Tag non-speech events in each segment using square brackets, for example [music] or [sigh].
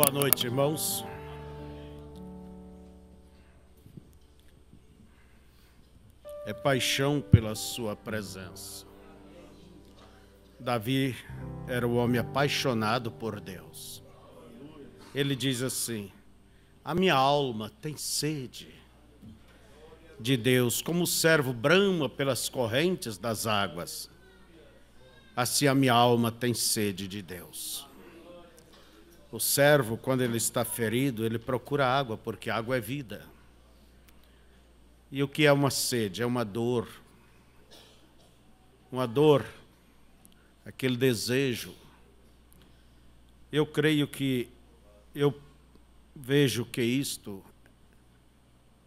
Boa noite, irmãos. É paixão pela sua presença. Davi era um homem apaixonado por Deus. Ele diz assim: A minha alma tem sede de Deus, como o servo brama pelas correntes das águas. Assim a minha alma tem sede de Deus. O servo, quando ele está ferido, ele procura água, porque água é vida. E o que é uma sede? É uma dor. Uma dor, aquele desejo. Eu creio que, eu vejo que isto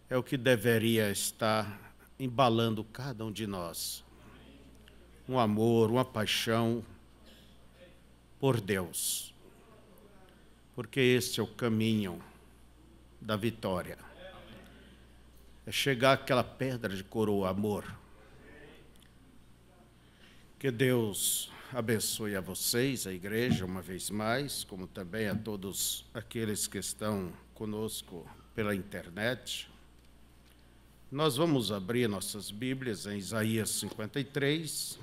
é o que deveria estar embalando cada um de nós. Um amor, uma paixão por Deus porque esse é o caminho da vitória. É chegar àquela pedra de coroa, amor. Que Deus abençoe a vocês, a igreja, uma vez mais, como também a todos aqueles que estão conosco pela internet. Nós vamos abrir nossas Bíblias em Isaías 53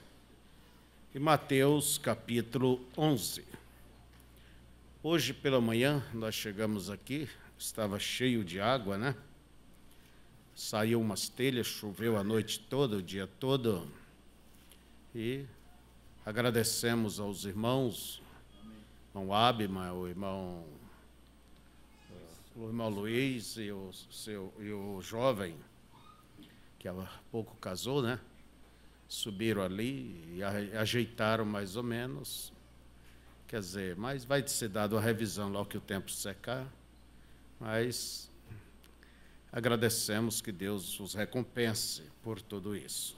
e Mateus capítulo 11. Hoje pela manhã nós chegamos aqui, estava cheio de água, né? Saiu umas telhas, choveu a noite toda, o dia todo. E agradecemos aos irmãos, irmão o irmão, o irmão Luiz e o, seu, e o jovem, que há pouco casou, né? Subiram ali e ajeitaram mais ou menos Quer dizer, mas vai ser dado a revisão logo que o tempo secar. Mas agradecemos que Deus os recompense por tudo isso,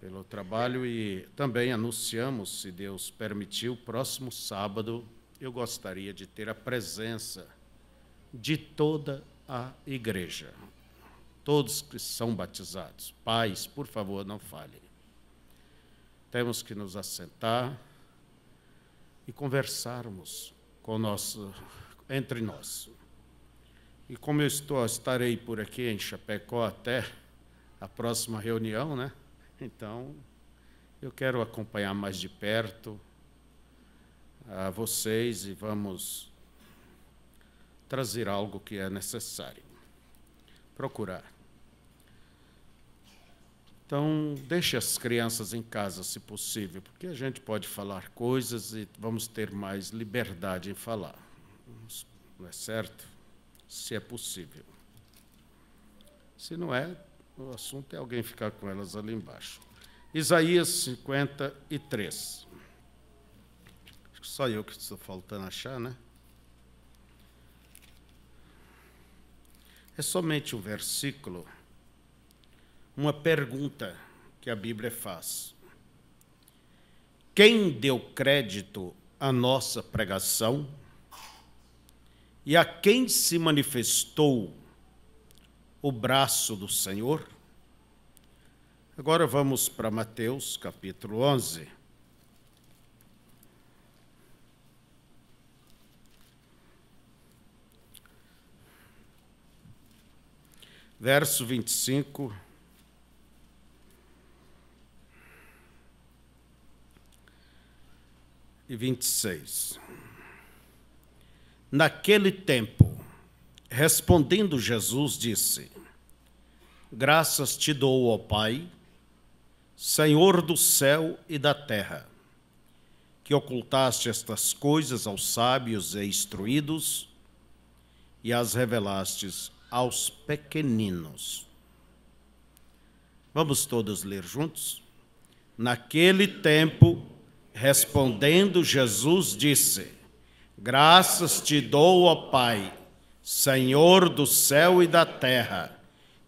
pelo trabalho e também anunciamos, se Deus permitir, o próximo sábado eu gostaria de ter a presença de toda a igreja, todos que são batizados. Pais, por favor, não falhem. Temos que nos assentar e conversarmos com nosso, entre nós. E como eu estou, estarei por aqui em Chapecó até a próxima reunião, né? Então, eu quero acompanhar mais de perto a ah, vocês e vamos trazer algo que é necessário. Procurar. Então, deixe as crianças em casa, se possível, porque a gente pode falar coisas e vamos ter mais liberdade em falar. Não é certo? Se é possível. Se não é, o assunto é alguém ficar com elas ali embaixo. Isaías 53. Acho que só eu que estou faltando achar, né? É somente um versículo uma pergunta que a Bíblia faz. Quem deu crédito à nossa pregação? E a quem se manifestou o braço do Senhor? Agora vamos para Mateus capítulo 11. Verso 25 e 26. Naquele tempo, respondendo Jesus, disse: Graças te dou, ó Pai, Senhor do céu e da terra, que ocultaste estas coisas aos sábios e instruídos e as revelastes aos pequeninos. Vamos todos ler juntos? Naquele tempo, Respondendo Jesus disse: Graças te dou, ó Pai, Senhor do céu e da terra,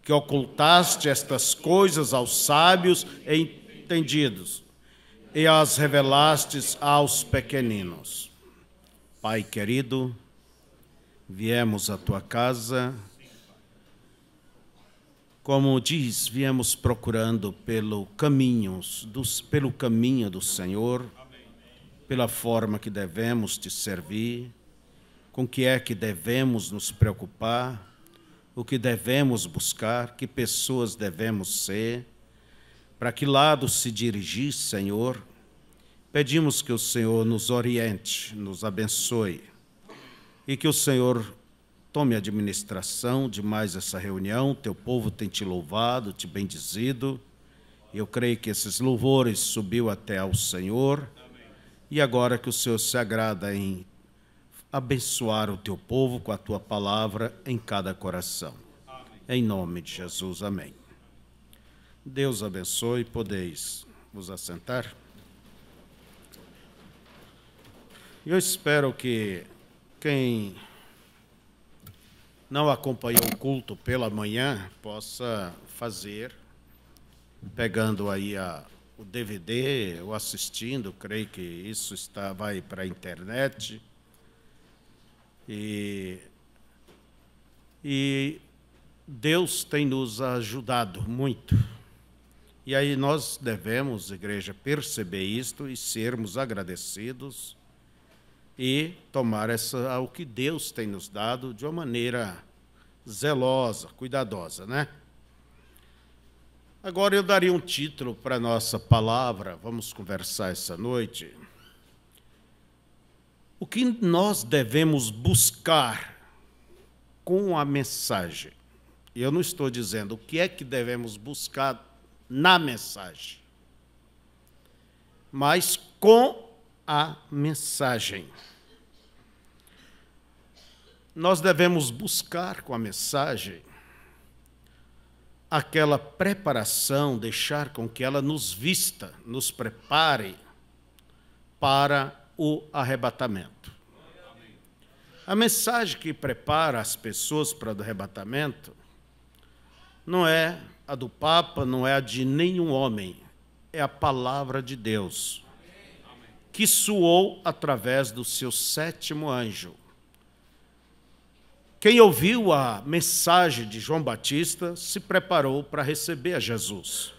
que ocultaste estas coisas aos sábios e entendidos e as revelastes aos pequeninos. Pai querido, viemos à tua casa como diz, viemos procurando pelo caminho, dos, pelo caminho do Senhor, pela forma que devemos te servir, com que é que devemos nos preocupar, o que devemos buscar, que pessoas devemos ser, para que lado se dirigir, Senhor. Pedimos que o Senhor nos oriente, nos abençoe e que o Senhor Tome a administração de mais essa reunião. Teu povo tem te louvado, te bendizido. Eu creio que esses louvores subiu até ao Senhor. E agora que o Senhor se agrada em abençoar o teu povo com a tua palavra em cada coração. Em nome de Jesus, amém. Deus abençoe, podeis vos assentar. Eu espero que quem não acompanhou o culto pela manhã possa fazer, pegando aí a, o DVD ou assistindo, creio que isso está, vai para a internet. E, e Deus tem nos ajudado muito. E aí nós devemos, igreja, perceber isto e sermos agradecidos e tomar essa, o que Deus tem nos dado de uma maneira zelosa, cuidadosa, né? Agora eu daria um título para nossa palavra, vamos conversar essa noite. O que nós devemos buscar com a mensagem? Eu não estou dizendo o que é que devemos buscar na mensagem, mas com a mensagem. Nós devemos buscar com a mensagem aquela preparação, deixar com que ela nos vista, nos prepare para o arrebatamento. A mensagem que prepara as pessoas para o arrebatamento não é a do Papa, não é a de nenhum homem, é a palavra de Deus que soou através do seu sétimo anjo. Quem ouviu a mensagem de João Batista se preparou para receber a Jesus.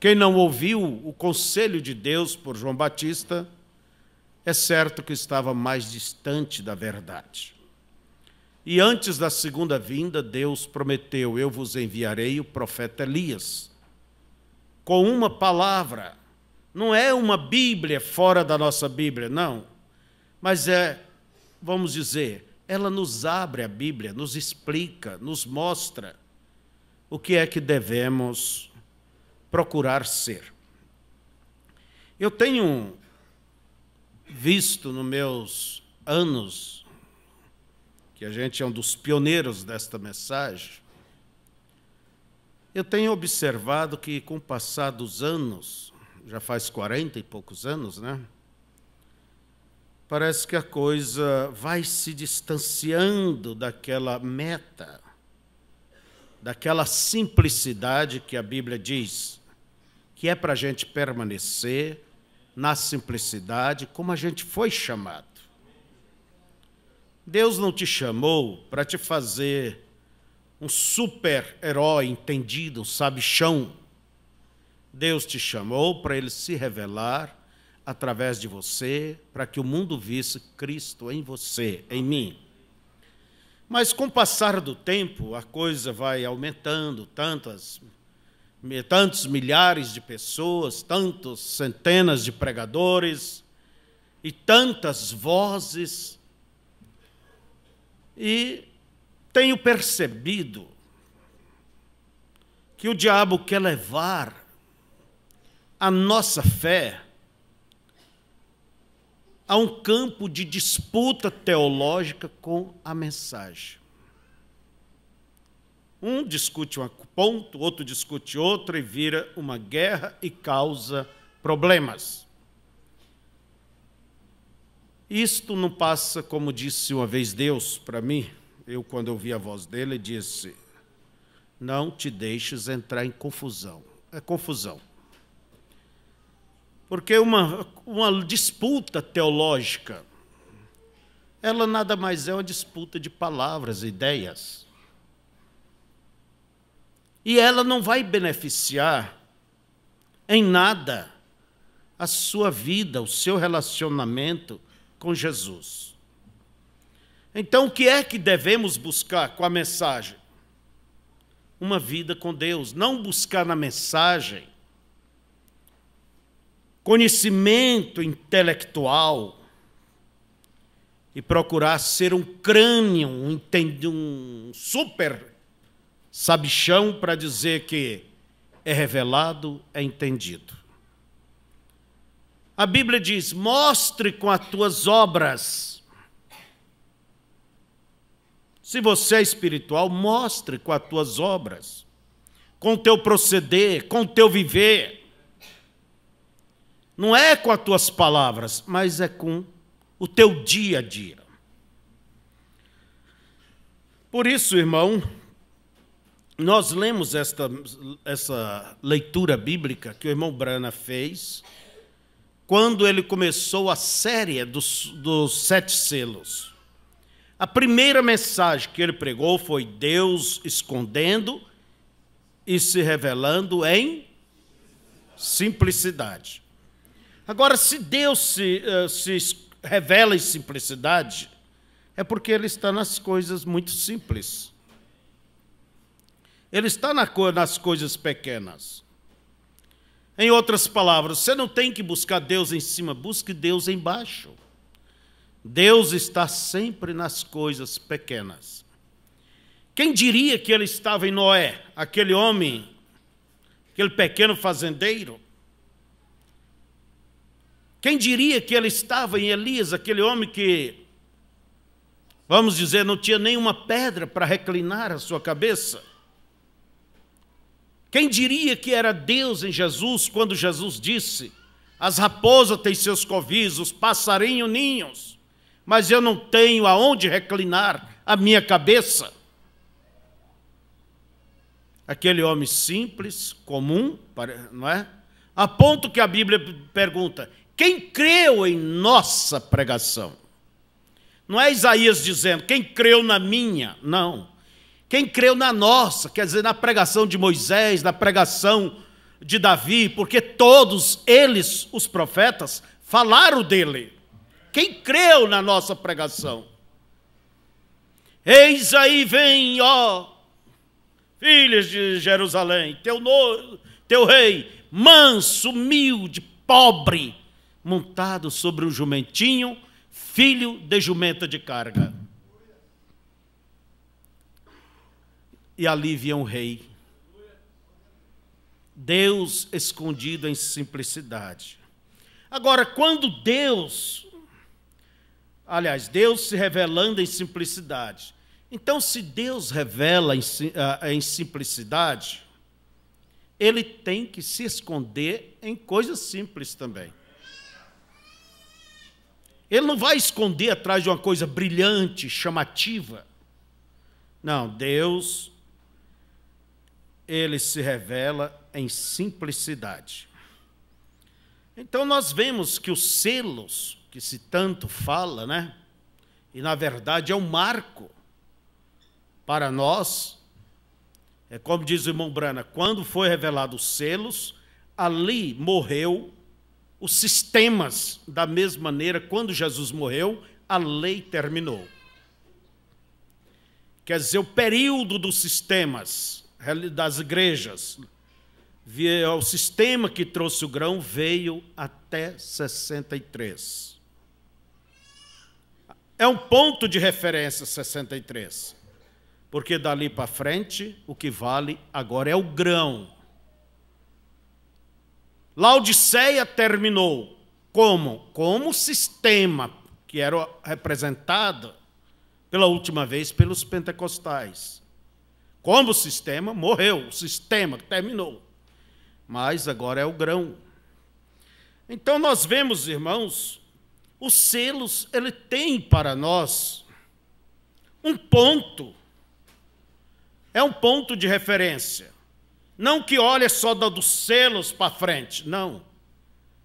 Quem não ouviu o conselho de Deus por João Batista, é certo que estava mais distante da verdade. E antes da segunda vinda, Deus prometeu: Eu vos enviarei o profeta Elias. Com uma palavra, não é uma Bíblia fora da nossa Bíblia, não. Mas é, vamos dizer, ela nos abre a Bíblia, nos explica, nos mostra o que é que devemos procurar ser. Eu tenho visto nos meus anos, que a gente é um dos pioneiros desta mensagem, eu tenho observado que, com o passar dos anos, já faz 40 e poucos anos, né? Parece que a coisa vai se distanciando daquela meta, daquela simplicidade que a Bíblia diz, que é para a gente permanecer na simplicidade como a gente foi chamado. Deus não te chamou para te fazer um super-herói entendido, um sabichão Deus te chamou para ele se revelar através de você, para que o mundo visse Cristo em você, em mim. Mas com o passar do tempo, a coisa vai aumentando, tantas tantos milhares de pessoas, tantas centenas de pregadores e tantas vozes. E tenho percebido que o diabo quer levar a nossa fé a um campo de disputa teológica com a mensagem. Um discute um ponto, outro discute outro, e vira uma guerra e causa problemas. Isto não passa, como disse uma vez Deus para mim, eu, quando ouvi a voz dele, disse: Não te deixes entrar em confusão. É confusão. Porque uma, uma disputa teológica, ela nada mais é uma disputa de palavras, ideias. E ela não vai beneficiar em nada a sua vida, o seu relacionamento com Jesus. Então, o que é que devemos buscar com a mensagem? Uma vida com Deus, não buscar na mensagem conhecimento intelectual e procurar ser um crânio, um, um super sabichão para dizer que é revelado, é entendido. A Bíblia diz: mostre com as tuas obras. Se você é espiritual, mostre com as tuas obras, com o teu proceder, com o teu viver. Não é com as tuas palavras, mas é com o teu dia a dia. Por isso, irmão, nós lemos esta, essa leitura bíblica que o irmão Brana fez quando ele começou a série dos, dos sete selos. A primeira mensagem que ele pregou foi Deus escondendo e se revelando em simplicidade. Agora, se Deus se, eh, se revela em simplicidade, é porque ele está nas coisas muito simples. Ele está nas coisas pequenas. Em outras palavras, você não tem que buscar Deus em cima, busque Deus embaixo. Deus está sempre nas coisas pequenas. Quem diria que ele estava em Noé, aquele homem, aquele pequeno fazendeiro? Quem diria que ele estava em Elias, aquele homem que, vamos dizer, não tinha nenhuma pedra para reclinar a sua cabeça? Quem diria que era Deus em Jesus quando Jesus disse: As raposas têm seus covis, os passarinhos ninhos, mas eu não tenho aonde reclinar a minha cabeça? Aquele homem simples, comum, não é? A ponto que a Bíblia pergunta: quem creu em nossa pregação? Não é Isaías dizendo, quem creu na minha? Não. Quem creu na nossa, quer dizer, na pregação de Moisés, na pregação de Davi, porque todos eles, os profetas, falaram dele. Quem creu na nossa pregação? Eis aí vem, ó, filhos de Jerusalém, teu, no, teu rei, manso, humilde, pobre, montado sobre um jumentinho, filho de jumenta de carga. E ali via um rei. Deus escondido em simplicidade. Agora, quando Deus, aliás, Deus se revelando em simplicidade. Então, se Deus revela em, ah, em simplicidade, ele tem que se esconder em coisas simples também. Ele não vai esconder atrás de uma coisa brilhante, chamativa. Não, Deus, ele se revela em simplicidade. Então nós vemos que os selos, que se tanto fala, né? E na verdade é um marco para nós. É como diz o irmão Brana, quando foi revelado os selos, ali morreu os sistemas, da mesma maneira, quando Jesus morreu, a lei terminou. Quer dizer, o período dos sistemas, das igrejas, é o sistema que trouxe o grão veio até 63. É um ponto de referência 63. Porque dali para frente, o que vale agora é o grão. Laodiceia terminou como? Como sistema que era representado pela última vez pelos pentecostais. Como sistema, morreu, o sistema terminou. Mas agora é o grão. Então nós vemos, irmãos, os selos, ele tem para nós um ponto, é um ponto de referência. Não que olha só dos selos para frente, não.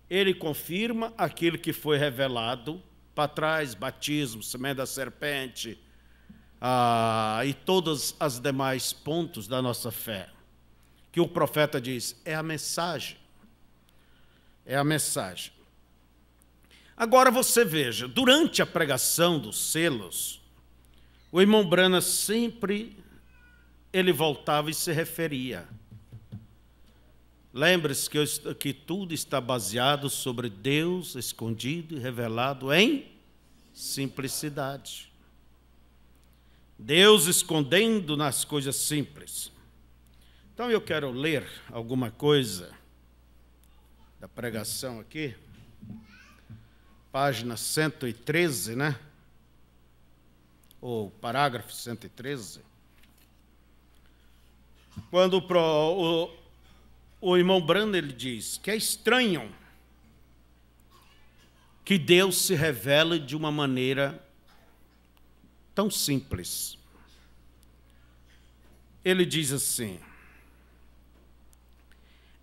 Ele confirma aquilo que foi revelado para trás, batismo, semente da serpente, ah, e todos os demais pontos da nossa fé. Que o profeta diz, é a mensagem. É a mensagem. Agora você veja, durante a pregação dos selos, o irmão Brana sempre ele voltava e se referia Lembre-se que, que, tudo está baseado sobre Deus escondido e revelado em simplicidade. Deus escondendo nas coisas simples. Então eu quero ler alguma coisa da pregação aqui, página 113, né? Ou parágrafo 113. Quando o, o o irmão Brando ele diz que é estranho que Deus se revele de uma maneira tão simples. Ele diz assim: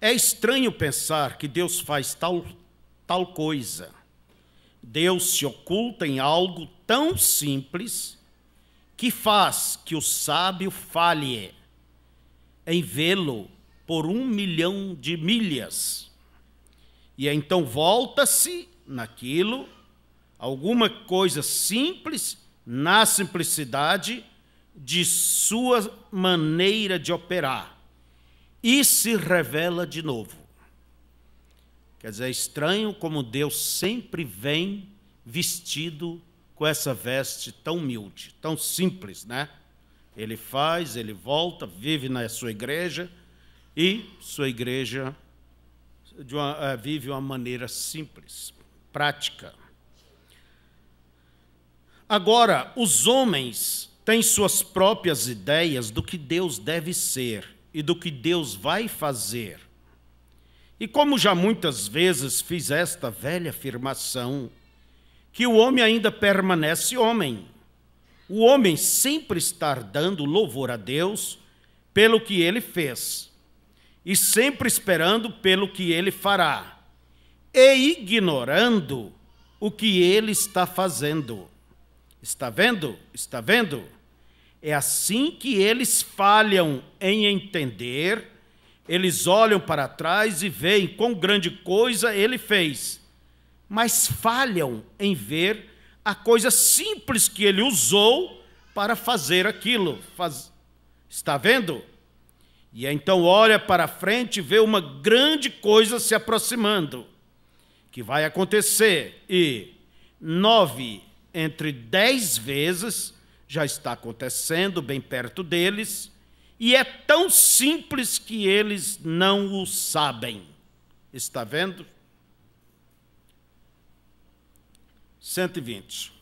É estranho pensar que Deus faz tal, tal coisa. Deus se oculta em algo tão simples que faz que o sábio falhe em vê-lo por um milhão de milhas. E então volta-se naquilo, alguma coisa simples, na simplicidade de sua maneira de operar. E se revela de novo. Quer dizer, é estranho como Deus sempre vem vestido com essa veste tão humilde, tão simples, né? Ele faz, ele volta, vive na sua igreja, e sua igreja uma, eh, vive uma maneira simples, prática. Agora, os homens têm suas próprias ideias do que Deus deve ser e do que Deus vai fazer. E como já muitas vezes fiz esta velha afirmação, que o homem ainda permanece homem. O homem sempre está dando louvor a Deus pelo que ele fez e sempre esperando pelo que ele fará, e ignorando o que ele está fazendo. Está vendo? Está vendo? É assim que eles falham em entender, eles olham para trás e veem quão grande coisa ele fez, mas falham em ver a coisa simples que ele usou para fazer aquilo. Faz... Está vendo? E então olha para frente e vê uma grande coisa se aproximando, que vai acontecer. E nove entre dez vezes já está acontecendo bem perto deles, e é tão simples que eles não o sabem. Está vendo? 120.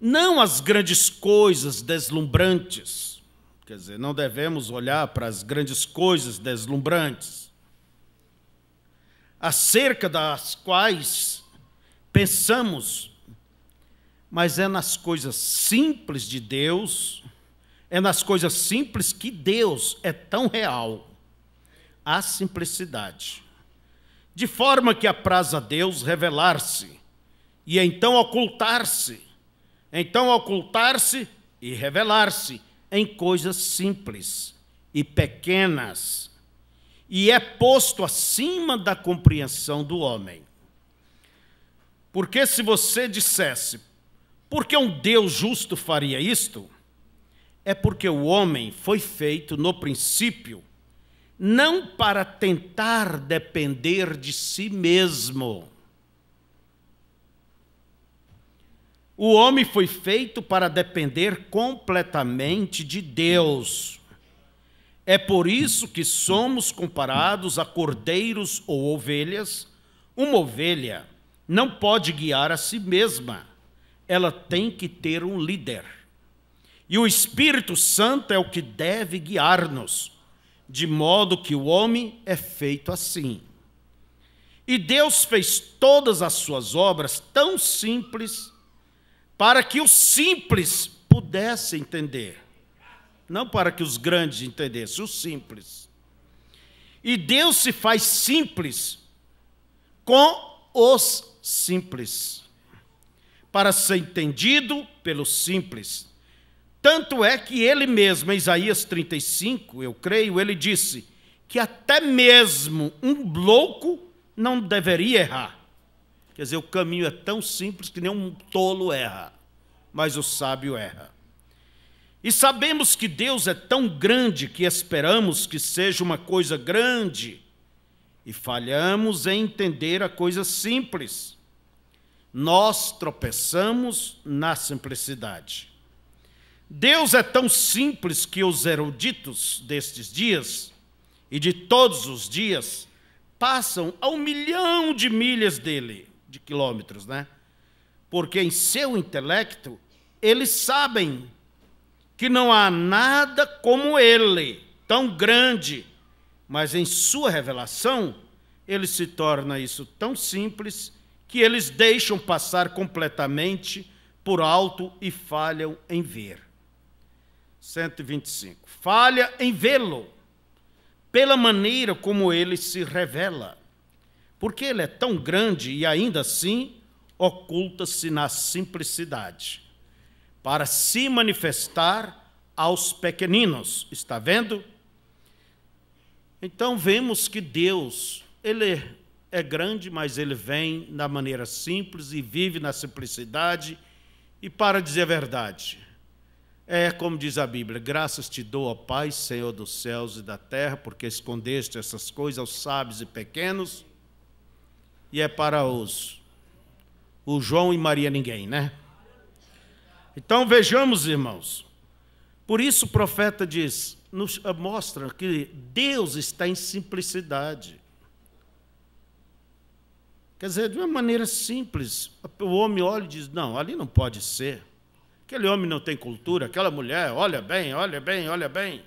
Não as grandes coisas deslumbrantes Quer dizer, não devemos olhar para as grandes coisas deslumbrantes, acerca das quais pensamos, mas é nas coisas simples de Deus, é nas coisas simples que Deus é tão real. A simplicidade. De forma que apraz a Deus revelar-se, e então ocultar-se, então ocultar-se e revelar-se em coisas simples e pequenas, e é posto acima da compreensão do homem. Porque se você dissesse, por que um Deus justo faria isto? É porque o homem foi feito no princípio não para tentar depender de si mesmo, O homem foi feito para depender completamente de Deus. É por isso que somos comparados a cordeiros ou ovelhas. Uma ovelha não pode guiar a si mesma, ela tem que ter um líder. E o Espírito Santo é o que deve guiar-nos, de modo que o homem é feito assim. E Deus fez todas as suas obras tão simples para que os simples pudessem entender. Não para que os grandes entendessem, os simples. E Deus se faz simples com os simples, para ser entendido pelos simples. Tanto é que ele mesmo, em Isaías 35, eu creio, ele disse que até mesmo um louco não deveria errar. Quer dizer, o caminho é tão simples que nenhum tolo erra, mas o sábio erra. E sabemos que Deus é tão grande que esperamos que seja uma coisa grande e falhamos em entender a coisa simples. Nós tropeçamos na simplicidade. Deus é tão simples que os eruditos destes dias e de todos os dias passam a um milhão de milhas dele de quilômetros, né? Porque em seu intelecto, eles sabem que não há nada como ele, tão grande, mas em sua revelação, ele se torna isso tão simples que eles deixam passar completamente por alto e falham em ver. 125. Falha em vê-lo, pela maneira como ele se revela porque ele é tão grande e ainda assim oculta-se na simplicidade, para se manifestar aos pequeninos. Está vendo? Então vemos que Deus, ele é grande, mas ele vem da maneira simples e vive na simplicidade. E para dizer a verdade, é como diz a Bíblia: graças te dou, ó Pai, Senhor dos céus e da terra, porque escondeste essas coisas aos sábios e pequenos e é para os o João e Maria ninguém, né? Então vejamos, irmãos. Por isso o profeta diz, nos eh, mostra que Deus está em simplicidade. Quer dizer, de uma maneira simples, o homem olha e diz: não, ali não pode ser. Aquele homem não tem cultura, aquela mulher, olha bem, olha bem, olha bem.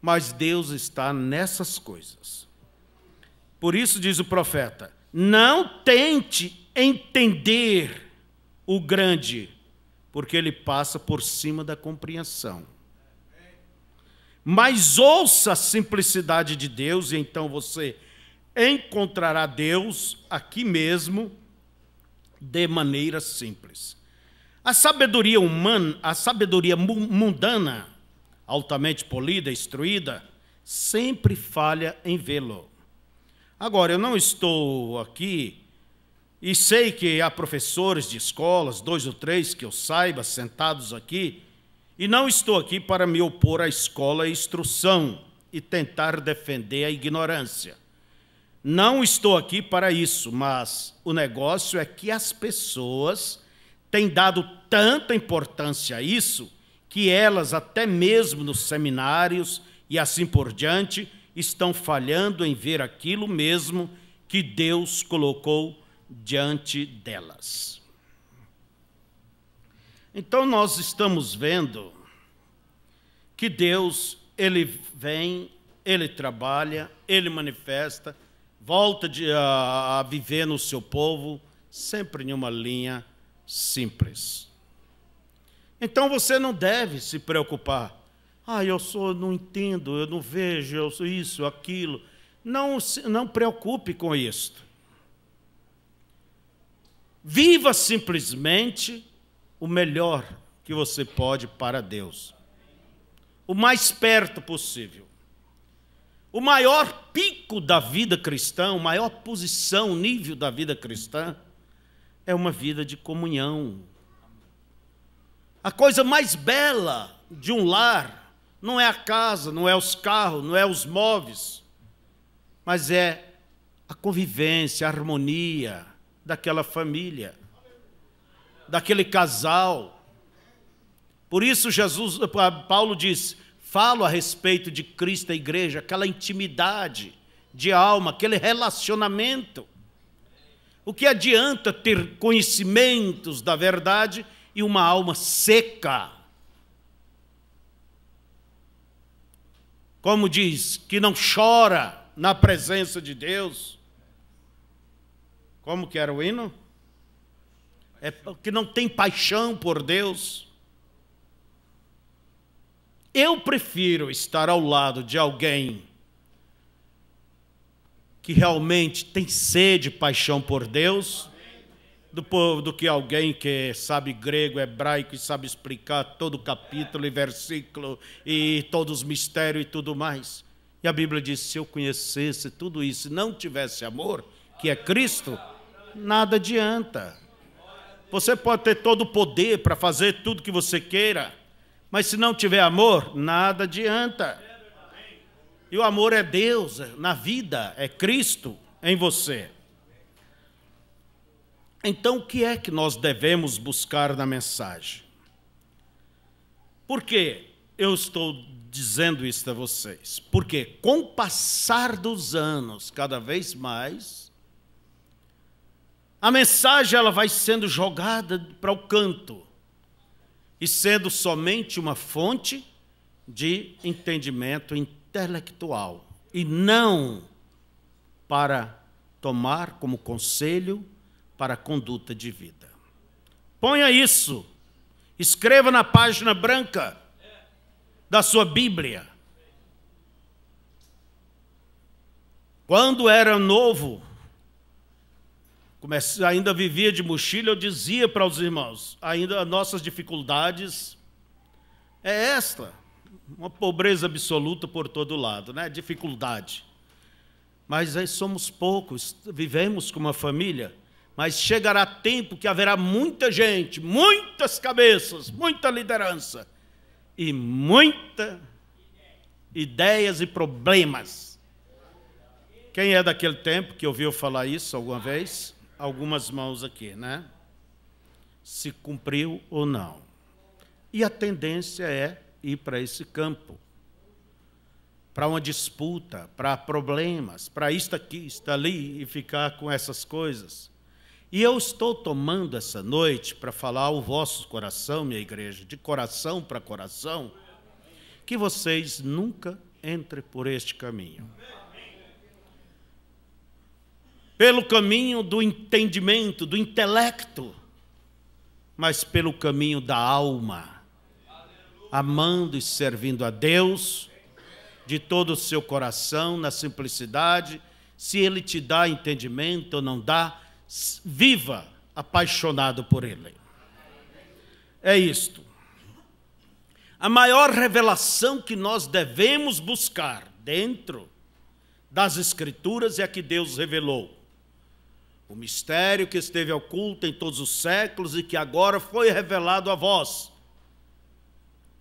Mas Deus está nessas coisas. Por isso diz o profeta: não tente entender o grande, porque ele passa por cima da compreensão. Mas ouça a simplicidade de Deus, e então você encontrará Deus aqui mesmo de maneira simples. A sabedoria humana, a sabedoria mundana, altamente polida, instruída, sempre falha em vê-lo. Agora, eu não estou aqui e sei que há professores de escolas, dois ou três que eu saiba, sentados aqui, e não estou aqui para me opor à escola e instrução e tentar defender a ignorância. Não estou aqui para isso, mas o negócio é que as pessoas têm dado tanta importância a isso que elas, até mesmo nos seminários e assim por diante, estão falhando em ver aquilo mesmo que Deus colocou diante delas. Então nós estamos vendo que Deus, ele vem, ele trabalha, ele manifesta, volta de, a, a viver no seu povo, sempre em uma linha simples. Então você não deve se preocupar ah, eu sou, não entendo, eu não vejo, eu sou isso, aquilo. Não não preocupe com isto. Viva simplesmente o melhor que você pode para Deus. O mais perto possível. O maior pico da vida cristã, o maior posição, nível da vida cristã, é uma vida de comunhão. A coisa mais bela de um lar não é a casa, não é os carros, não é os móveis, mas é a convivência, a harmonia daquela família, daquele casal. Por isso Jesus, Paulo diz: falo a respeito de Cristo e igreja, aquela intimidade de alma, aquele relacionamento. O que adianta ter conhecimentos da verdade e uma alma seca? como diz, que não chora na presença de Deus. Como que era o hino? É que não tem paixão por Deus. Eu prefiro estar ao lado de alguém que realmente tem sede e paixão por Deus do, povo, do que alguém que sabe grego, hebraico e sabe explicar todo capítulo e versículo e todos os mistérios e tudo mais. E a Bíblia diz: se eu conhecesse tudo isso e não tivesse amor, que é Cristo, nada adianta. Você pode ter todo o poder para fazer tudo que você queira, mas se não tiver amor, nada adianta. E o amor é Deus na vida, é Cristo em você. Então, o que é que nós devemos buscar na mensagem? Por que eu estou dizendo isso a vocês? Porque, com o passar dos anos, cada vez mais, a mensagem ela vai sendo jogada para o canto e sendo somente uma fonte de entendimento intelectual e não para tomar como conselho para a conduta de vida. Ponha isso, escreva na página branca da sua Bíblia. Quando era novo, ainda vivia de mochila, eu dizia para os irmãos, ainda as nossas dificuldades é esta, uma pobreza absoluta por todo lado, né? Dificuldade. Mas aí somos poucos, vivemos com uma família mas chegará tempo que haverá muita gente, muitas cabeças, muita liderança e muitas ideias e problemas. Quem é daquele tempo que ouviu falar isso alguma vez? Algumas mãos aqui, né? Se cumpriu ou não. E a tendência é ir para esse campo para uma disputa, para problemas, para isto aqui, isto ali e ficar com essas coisas. E eu estou tomando essa noite para falar ao vosso coração, minha igreja, de coração para coração, que vocês nunca entrem por este caminho. Pelo caminho do entendimento, do intelecto, mas pelo caminho da alma, amando e servindo a Deus de todo o seu coração, na simplicidade, se Ele te dá entendimento ou não dá, viva apaixonado por Ele. É isto. A maior revelação que nós devemos buscar dentro das Escrituras é a que Deus revelou. O mistério que esteve oculto em todos os séculos e que agora foi revelado a vós.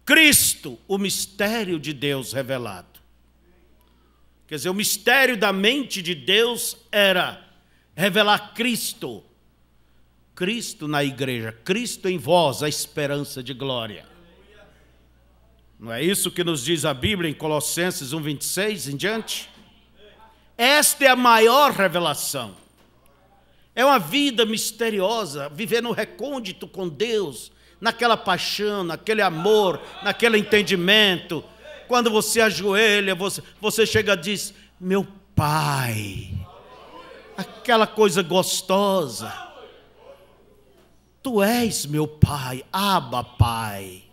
Cristo, o mistério de Deus revelado. Quer dizer, o mistério da mente de Deus era revelar Cristo. Cristo na igreja, Cristo em vós, a esperança de glória. Não é isso que nos diz a Bíblia em Colossenses 1:26 em diante? Esta é a maior revelação. É uma vida misteriosa, viver no recôndito com Deus, naquela paixão, naquele amor, naquele entendimento. Quando você ajoelha, você, você chega e diz: Meu Pai aquela coisa gostosa. Tu és meu pai, aba pai.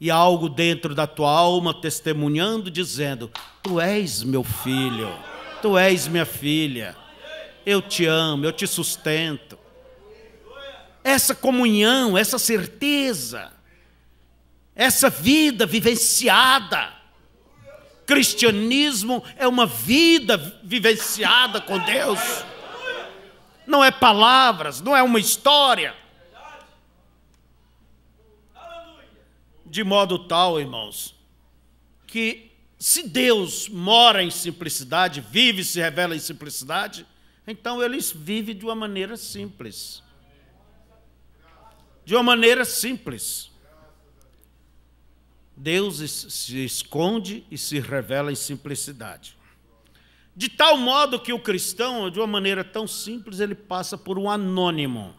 E algo dentro da tua alma testemunhando, dizendo: Tu és meu filho, tu és minha filha, eu te amo, eu te sustento. Essa comunhão, essa certeza, essa vida vivenciada, Cristianismo é uma vida vivenciada com Deus. Não é palavras, não é uma história. De modo tal, irmãos, que se Deus mora em simplicidade, vive e se revela em simplicidade, então ele vive de uma maneira simples. De uma maneira simples. Deus se esconde e se revela em simplicidade. De tal modo que o cristão, de uma maneira tão simples, ele passa por um anônimo.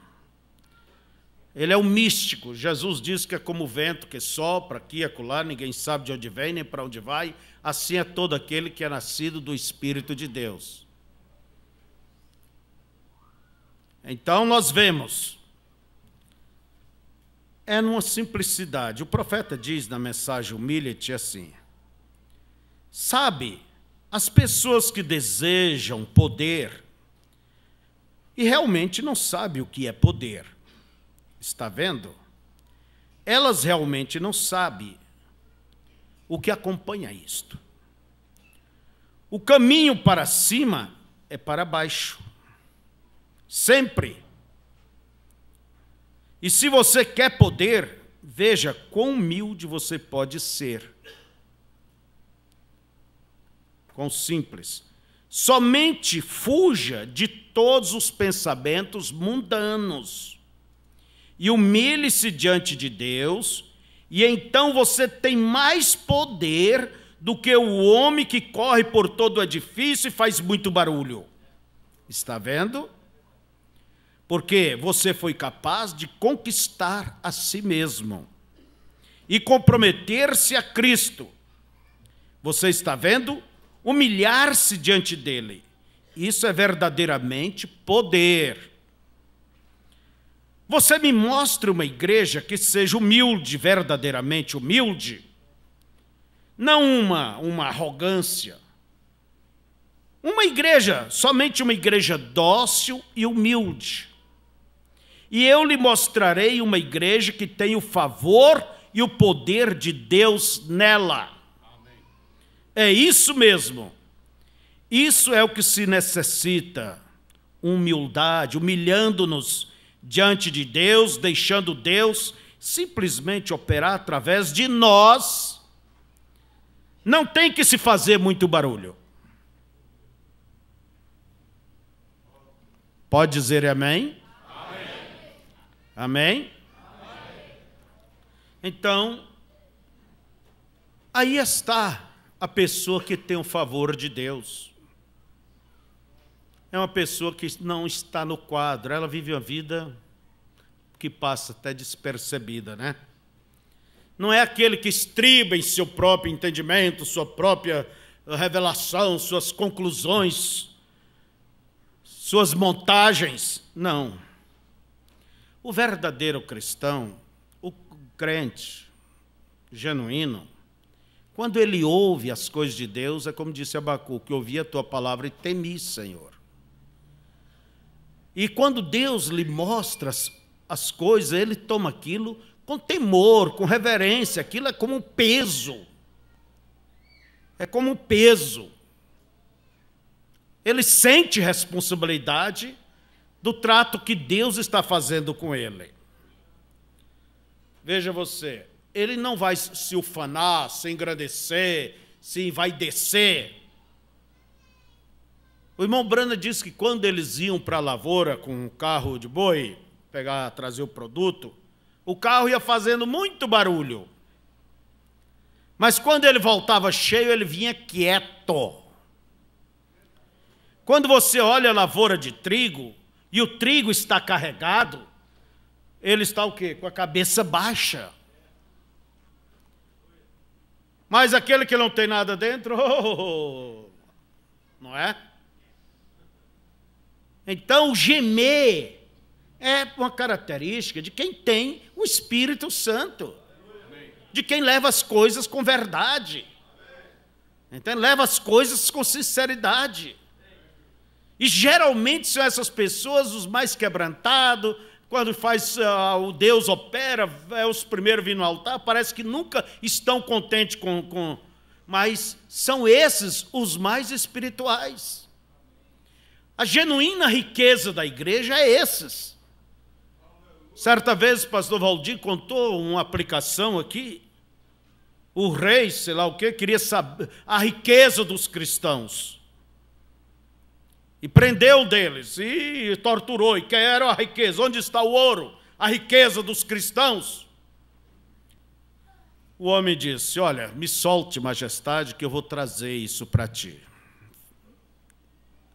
Ele é o um místico. Jesus diz que é como o vento que sopra aqui e acolá, ninguém sabe de onde vem nem para onde vai. Assim é todo aquele que é nascido do Espírito de Deus. Então nós vemos é numa simplicidade. O profeta diz na mensagem Humilha-te assim: Sabe, as pessoas que desejam poder e realmente não sabem o que é poder, está vendo? Elas realmente não sabem o que acompanha isto. O caminho para cima é para baixo. Sempre. E se você quer poder, veja quão humilde você pode ser. Quão simples. Somente fuja de todos os pensamentos mundanos e humilhe-se diante de Deus, e então você tem mais poder do que o homem que corre por todo o edifício e faz muito barulho. Está vendo? porque você foi capaz de conquistar a si mesmo e comprometer-se a Cristo. Você está vendo? Humilhar-se diante dele. Isso é verdadeiramente poder. Você me mostre uma igreja que seja humilde, verdadeiramente humilde. Não uma, uma arrogância. Uma igreja, somente uma igreja dócil e humilde e eu lhe mostrarei uma igreja que tem o favor e o poder de Deus nela. Amém. É isso mesmo. Isso é o que se necessita. Humildade, humilhando-nos diante de Deus, deixando Deus simplesmente operar através de nós. Não tem que se fazer muito barulho. Pode dizer amém? Amém? Então, aí está a pessoa que tem o favor de Deus. É uma pessoa que não está no quadro, ela vive uma vida que passa até despercebida, né? Não é aquele que estriba em seu próprio entendimento, sua própria revelação, suas conclusões, suas montagens. Não. O verdadeiro cristão, o crente genuíno, quando ele ouve as coisas de Deus, é como disse Abacu que ouvi a tua palavra e temi, Senhor. E quando Deus lhe mostra as coisas, ele toma aquilo com temor, com reverência, aquilo é como um peso. É como um peso. Ele sente responsabilidade do trato que Deus está fazendo com ele. Veja você, ele não vai se ufanar, se engrandecer, se vai descer. O irmão Brana disse que quando eles iam para a lavoura com um carro de boi, pegar, trazer o produto, o carro ia fazendo muito barulho. Mas quando ele voltava cheio, ele vinha quieto. Quando você olha a lavoura de trigo, e o trigo está carregado, ele está o quê? Com a cabeça baixa. Mas aquele que não tem nada dentro, [laughs] oh, oh, oh, oh, não é? Então, gemer é uma característica de quem tem o Espírito Santo, de quem leva as coisas com verdade, então, leva as coisas com sinceridade. E geralmente são essas pessoas os mais quebrantados, quando faz uh, o Deus opera, é os primeiros vindo ao altar, parece que nunca estão contentes com, com. Mas são esses os mais espirituais. A genuína riqueza da igreja é esses. Certa vez o pastor Valdir contou uma aplicação aqui. O rei, sei lá o que, queria saber a riqueza dos cristãos e prendeu um deles e torturou. E quem era a riqueza? Onde está o ouro? A riqueza dos cristãos? O homem disse: Olha, me solte, majestade, que eu vou trazer isso para ti.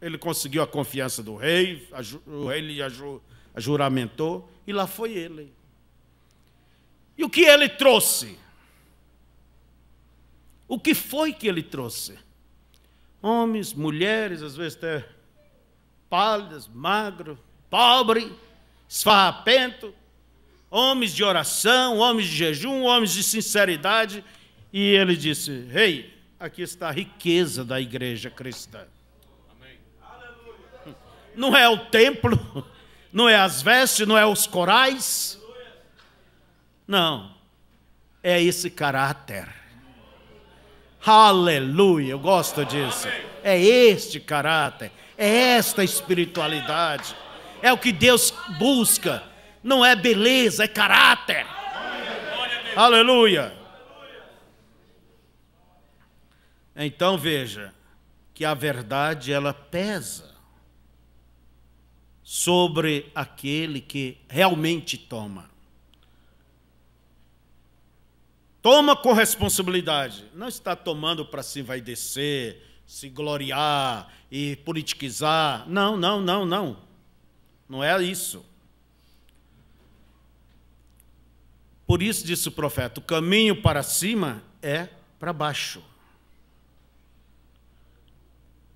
Ele conseguiu a confiança do rei, o rei lhe juramentou, e lá foi ele. E o que ele trouxe? O que foi que ele trouxe? Homens, mulheres, às vezes até palhas, magro, pobre, esfarrapento, homens de oração, homens de jejum, homens de sinceridade. E ele disse: Rei, hey, aqui está a riqueza da igreja cristã. Amém. Não é o templo, não é as vestes, não é os corais. Não, é esse caráter. Aleluia, eu gosto disso. É este caráter. É esta espiritualidade. É o que Deus busca. Não é beleza, é caráter. Aleluia. Então veja que a verdade ela pesa sobre aquele que realmente toma. Toma com responsabilidade. Não está tomando para se vai descer, se gloriar e politizar. Não, não, não, não. Não é isso. Por isso disse o profeta: o caminho para cima é para baixo.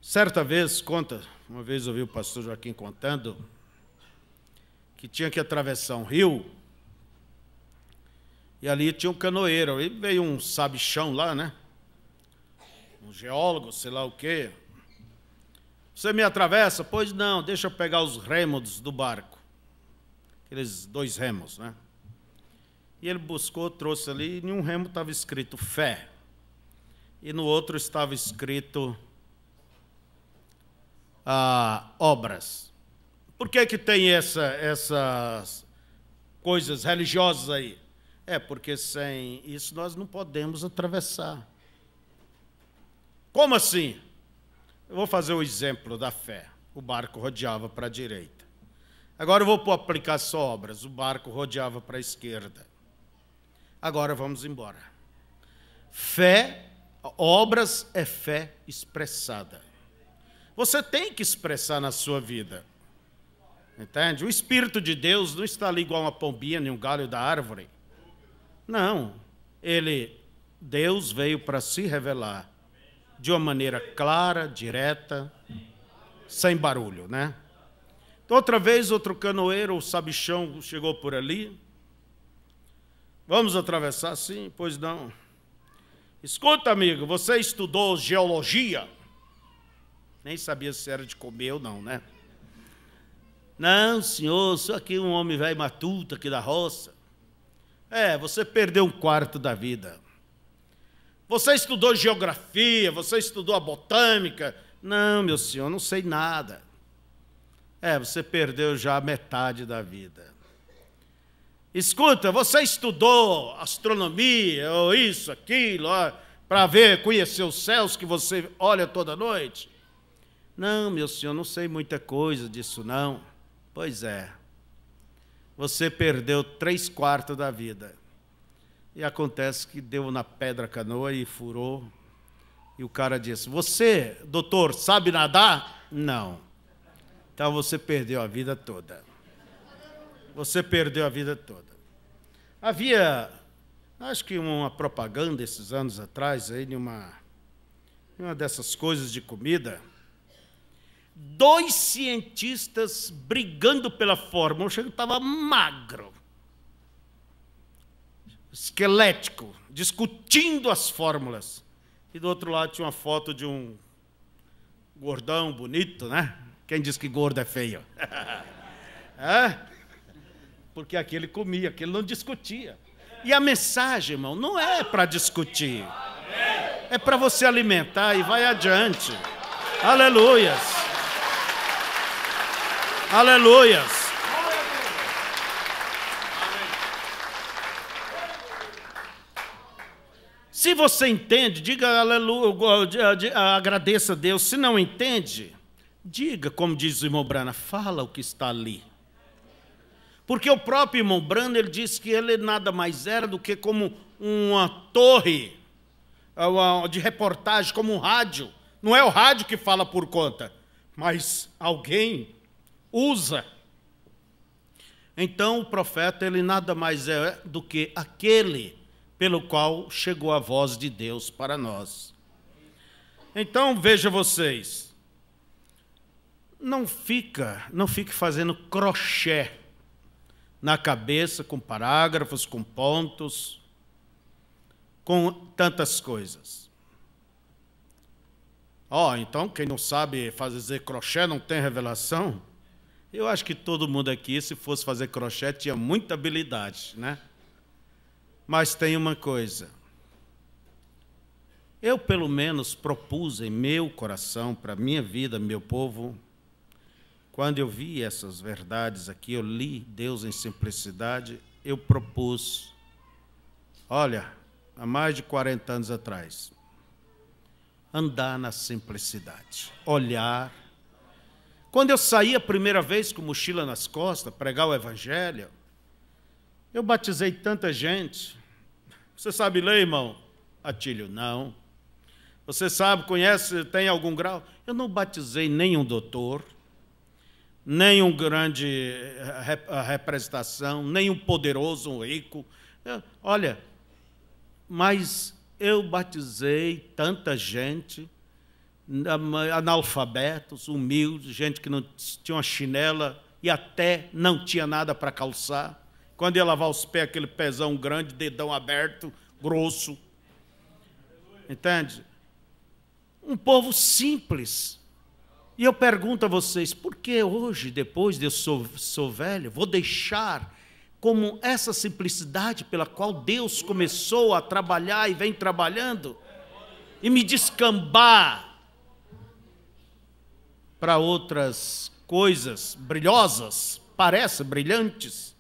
Certa vez, conta, uma vez ouvi o pastor Joaquim contando que tinha que atravessar um rio e ali tinha um canoeiro. E veio um sabichão lá, né? um geólogo, sei lá o quê. Você me atravessa? Pois não, deixa eu pegar os remos do barco. Aqueles dois remos, né? E ele buscou, trouxe ali, e em um remo estava escrito fé. E no outro estava escrito ah, obras. Por que, que tem essa, essas coisas religiosas aí? É porque sem isso nós não podemos atravessar. Como assim? Eu vou fazer o exemplo da fé. O barco rodeava para a direita. Agora eu vou aplicar só obras. O barco rodeava para a esquerda. Agora vamos embora. Fé, obras é fé expressada. Você tem que expressar na sua vida. Entende? O Espírito de Deus não está ali igual uma pombinha nem um galho da árvore. Não. Ele, Deus veio para se revelar de uma maneira clara, direta, sem barulho, né? Outra vez, outro canoeiro, o sabichão, chegou por ali. Vamos atravessar, sim? Pois não. Escuta, amigo, você estudou geologia? Nem sabia se era de comer ou não, né? Não, senhor, sou aqui um homem velho matuto aqui da roça. É, você perdeu um quarto da vida. Você estudou geografia, você estudou a botânica. Não, meu senhor, não sei nada. É, você perdeu já metade da vida. Escuta, você estudou astronomia, ou isso, aquilo, para ver, conhecer os céus que você olha toda noite? Não, meu senhor, não sei muita coisa disso, não. Pois é. Você perdeu três quartos da vida. E acontece que deu na pedra canoa e furou. E o cara disse: Você, doutor, sabe nadar? Não. Então você perdeu a vida toda. Você perdeu a vida toda. Havia, acho que uma propaganda esses anos atrás, aí, de uma, uma dessas coisas de comida dois cientistas brigando pela fórmula. O Chico estava magro esquelético, discutindo as fórmulas. E do outro lado tinha uma foto de um gordão bonito, né? Quem diz que gordo é feio? é? [laughs] Porque aquele comia, aquele não discutia. E a mensagem, irmão, não é para discutir. É para você alimentar e vai adiante. Aleluias. Aleluias. Se você entende, diga aleluia, agradeça a Deus. Se não entende, diga, como diz o irmão Brana, fala o que está ali. Porque o próprio irmão Brana, ele disse que ele nada mais era do que como uma torre de reportagem, como um rádio. Não é o rádio que fala por conta, mas alguém usa. Então o profeta, ele nada mais é do que aquele pelo qual chegou a voz de Deus para nós. Então veja vocês, não fica, não fique fazendo crochê na cabeça com parágrafos, com pontos, com tantas coisas. Ó, oh, então quem não sabe fazer crochê não tem revelação? Eu acho que todo mundo aqui, se fosse fazer crochê, tinha muita habilidade, né? Mas tem uma coisa. Eu, pelo menos, propus em meu coração, para minha vida, meu povo, quando eu vi essas verdades aqui, eu li Deus em simplicidade, eu propus, olha, há mais de 40 anos atrás, andar na simplicidade, olhar. Quando eu saí a primeira vez com mochila nas costas, pregar o Evangelho, eu batizei tanta gente. Você sabe ler, irmão? Atílio, não. Você sabe, conhece, tem algum grau? Eu não batizei nenhum doutor, nenhum grande eh, representação, nenhum poderoso, um rico. Eu, olha, mas eu batizei tanta gente, analfabetos, humildes, gente que não tinha uma chinela e até não tinha nada para calçar. Quando ia lavar os pés, aquele pezão grande, dedão aberto, grosso. Entende? Um povo simples. E eu pergunto a vocês, por que hoje, depois de eu sou, sou velho, vou deixar como essa simplicidade pela qual Deus começou a trabalhar e vem trabalhando, e me descambar para outras coisas brilhosas, parece brilhantes,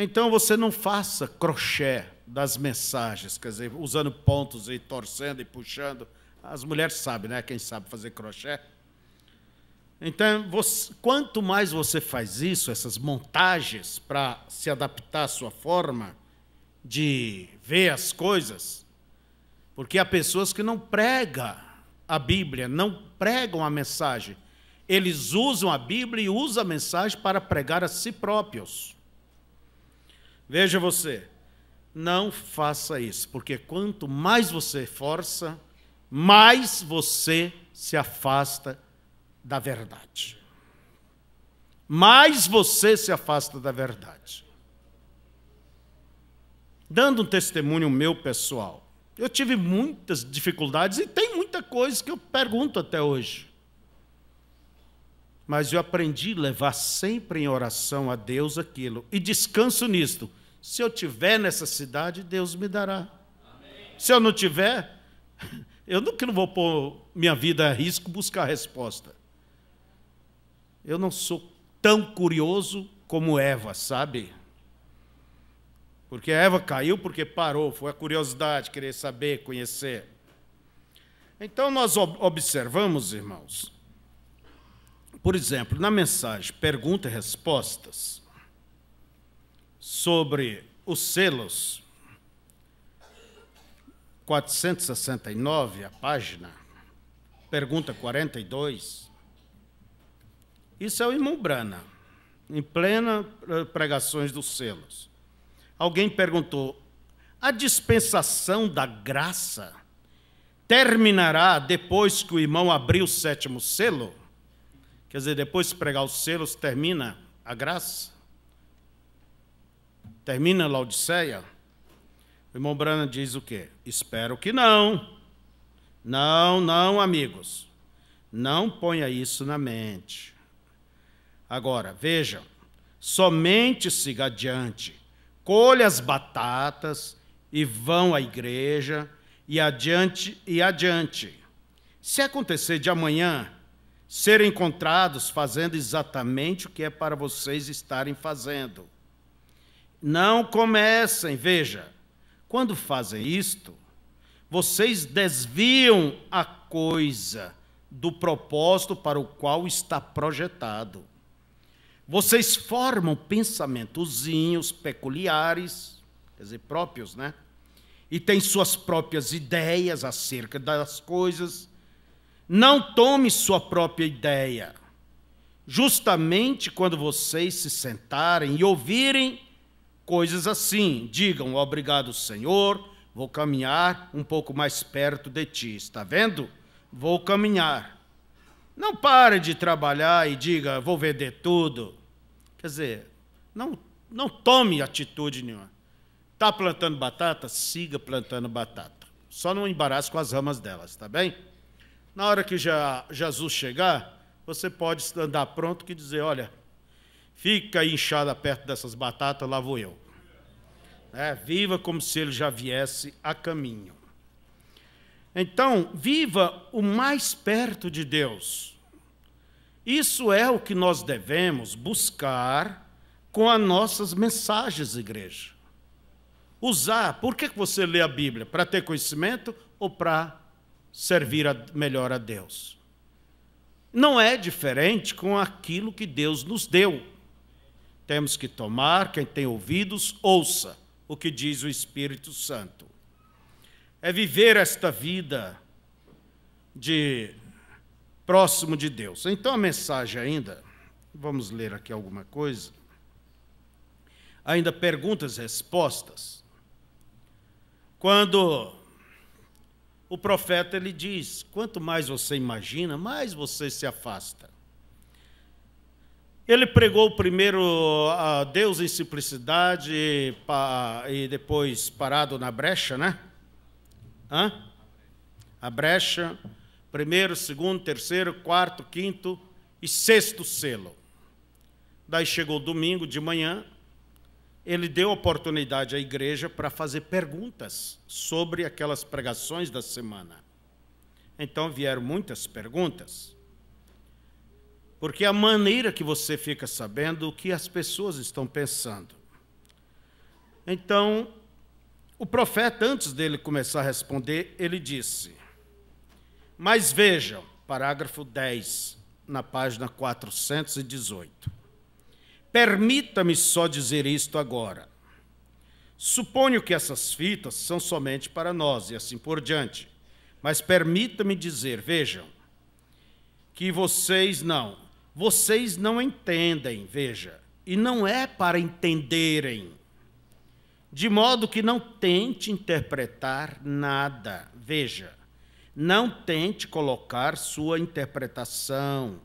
então você não faça crochê das mensagens, quer dizer, usando pontos e torcendo e puxando. As mulheres sabem, né? Quem sabe fazer crochê. Então, você, quanto mais você faz isso, essas montagens para se adaptar à sua forma de ver as coisas, porque há pessoas que não pregam a Bíblia, não pregam a mensagem. Eles usam a Bíblia e usam a mensagem para pregar a si próprios. Veja você, não faça isso, porque quanto mais você força, mais você se afasta da verdade. Mais você se afasta da verdade. Dando um testemunho meu pessoal, eu tive muitas dificuldades e tem muita coisa que eu pergunto até hoje. Mas eu aprendi a levar sempre em oração a Deus aquilo. E descanso nisto se eu tiver cidade Deus me dará. Amém. Se eu não tiver, [laughs] eu nunca não vou pôr minha vida a risco buscar a resposta. Eu não sou tão curioso como Eva, sabe? Porque Eva caiu porque parou, foi a curiosidade, querer saber, conhecer. Então nós observamos, irmãos, por exemplo, na mensagem pergunta e respostas, sobre os selos, 469, a página, pergunta 42. Isso é o irmão Brana, em plena eh, pregações dos selos. Alguém perguntou: a dispensação da graça terminará depois que o irmão abrir o sétimo selo? Quer dizer, depois de pregar os selos, termina a graça? termina a Laodiceia, o irmão Brana diz o quê? Espero que não. Não, não, amigos. Não ponha isso na mente. Agora, vejam, somente siga adiante, colhe as batatas e vão à igreja e adiante e adiante. Se acontecer de amanhã serem encontrados fazendo exatamente o que é para vocês estarem fazendo, não comecem, veja, quando fazem isto, vocês desviam a coisa do propósito para o qual está projetado. Vocês formam pensamentozinhos peculiares, quer dizer, próprios, né? E têm suas próprias ideias acerca das coisas. Não tome sua própria ideia. Justamente quando vocês se sentarem e ouvirem coisas assim. Digam, obrigado, Senhor, vou caminhar um pouco mais perto de ti. Está vendo? Vou caminhar. Não pare de trabalhar e diga, vou vender tudo. Quer dizer, não, não tome atitude nenhuma. Está plantando batata? Siga plantando batata. Só não embaraça com as ramas delas, tá bem? Na hora que já Jesus chegar, você pode andar pronto que dizer, olha, Fica aí inchada perto dessas batatas, lá vou eu. É, viva como se ele já viesse a caminho. Então, viva o mais perto de Deus. Isso é o que nós devemos buscar com as nossas mensagens, igreja. Usar. Por que você lê a Bíblia? Para ter conhecimento ou para servir melhor a Deus? Não é diferente com aquilo que Deus nos deu temos que tomar, quem tem ouvidos, ouça o que diz o Espírito Santo. É viver esta vida de próximo de Deus. Então a mensagem ainda, vamos ler aqui alguma coisa. Ainda perguntas respostas. Quando o profeta ele diz: "Quanto mais você imagina, mais você se afasta". Ele pregou primeiro a ah, Deus em simplicidade e depois parado na brecha, né? Hã? A brecha, primeiro, segundo, terceiro, quarto, quinto e sexto selo. Daí chegou domingo de manhã, ele deu oportunidade à igreja para fazer perguntas sobre aquelas pregações da semana. Então vieram muitas perguntas. Porque a maneira que você fica sabendo o que as pessoas estão pensando. Então, o profeta, antes dele começar a responder, ele disse: Mas vejam, parágrafo 10, na página 418. Permita-me só dizer isto agora. Suponho que essas fitas são somente para nós e assim por diante. Mas permita-me dizer, vejam, que vocês não, vocês não entendem, veja, e não é para entenderem, de modo que não tente interpretar nada, veja, não tente colocar sua interpretação.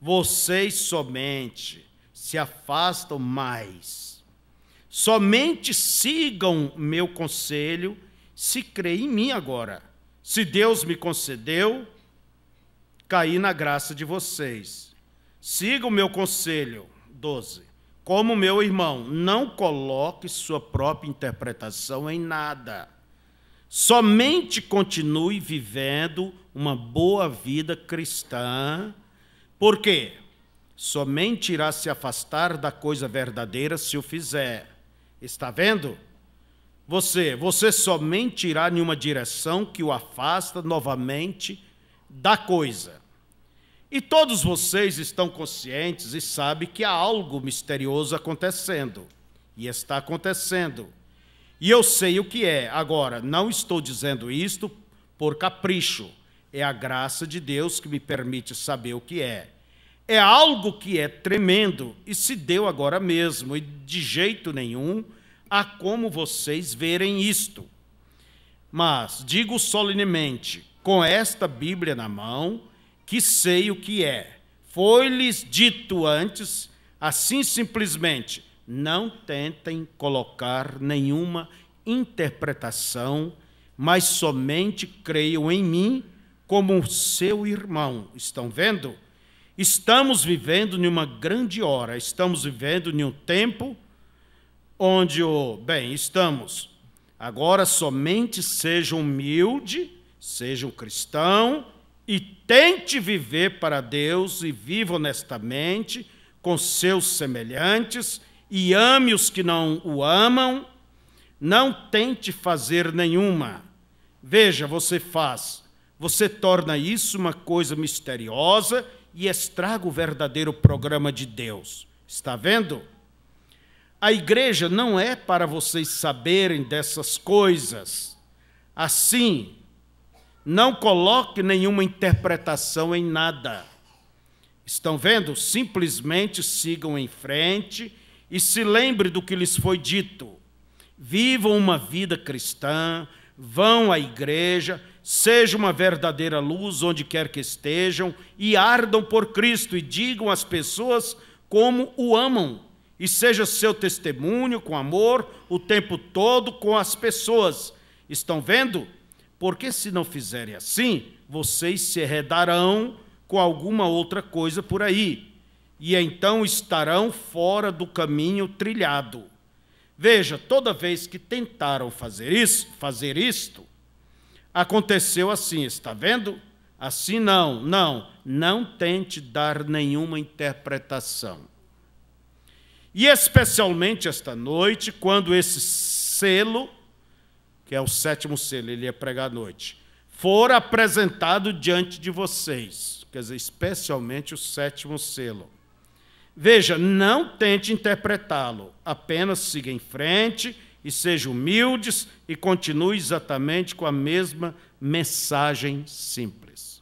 Vocês somente se afastam mais. Somente sigam meu conselho se creem em mim agora. Se Deus me concedeu, caí na graça de vocês. Siga o meu conselho. 12. Como meu irmão, não coloque sua própria interpretação em nada. Somente continue vivendo uma boa vida cristã, porque somente irá se afastar da coisa verdadeira se o fizer. Está vendo? Você, você somente irá em uma direção que o afasta novamente da coisa. E todos vocês estão conscientes e sabem que há algo misterioso acontecendo. E está acontecendo. E eu sei o que é. Agora, não estou dizendo isto por capricho. É a graça de Deus que me permite saber o que é. É algo que é tremendo e se deu agora mesmo, e de jeito nenhum há como vocês verem isto. Mas digo solenemente: com esta Bíblia na mão, que sei o que é. Foi-lhes dito antes, assim simplesmente, não tentem colocar nenhuma interpretação, mas somente creiam em mim como seu irmão. Estão vendo? Estamos vivendo uma grande hora, estamos vivendo em um tempo onde o oh, bem, estamos agora somente seja humilde, seja um cristão e Tente viver para Deus e viva honestamente com seus semelhantes e ame os que não o amam. Não tente fazer nenhuma. Veja, você faz. Você torna isso uma coisa misteriosa e estraga o verdadeiro programa de Deus. Está vendo? A igreja não é para vocês saberem dessas coisas. Assim, não coloque nenhuma interpretação em nada. Estão vendo? Simplesmente sigam em frente e se lembre do que lhes foi dito. Vivam uma vida cristã, vão à igreja, seja uma verdadeira luz onde quer que estejam e ardam por Cristo e digam às pessoas como o amam. E seja seu testemunho com amor o tempo todo com as pessoas. Estão vendo? Porque se não fizerem assim, vocês se arredarão com alguma outra coisa por aí, e então estarão fora do caminho trilhado. Veja, toda vez que tentaram fazer isso, fazer isto, aconteceu assim, está vendo? Assim não, não, não tente dar nenhuma interpretação. E especialmente esta noite, quando esse selo que é o sétimo selo, ele ia é pregar à noite, for apresentado diante de vocês, quer dizer, especialmente o sétimo selo. Veja, não tente interpretá-lo, apenas siga em frente e seja humildes e continue exatamente com a mesma mensagem simples.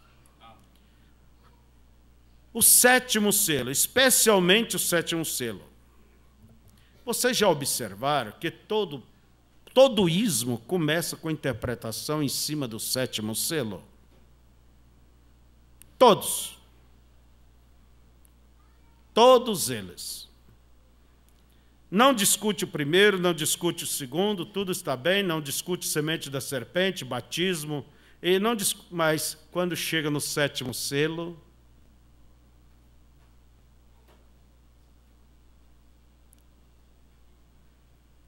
O sétimo selo, especialmente o sétimo selo. Vocês já observaram que todo Todo ismo começa com a interpretação em cima do sétimo selo. Todos. Todos eles. Não discute o primeiro, não discute o segundo, tudo está bem, não discute semente da serpente, batismo, e não mas quando chega no sétimo selo,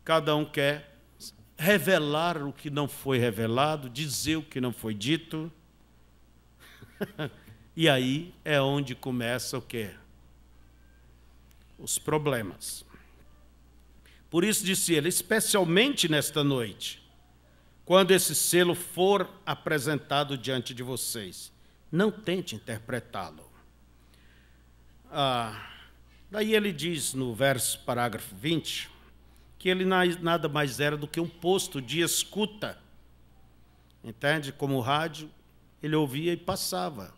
cada um quer revelar o que não foi revelado, dizer o que não foi dito. [laughs] e aí é onde começa o quê? Os problemas. Por isso disse ele, especialmente nesta noite, quando esse selo for apresentado diante de vocês, não tente interpretá-lo. Ah, daí ele diz no verso parágrafo 20, que ele nada mais era do que um posto de escuta. Entende? Como o rádio, ele ouvia e passava.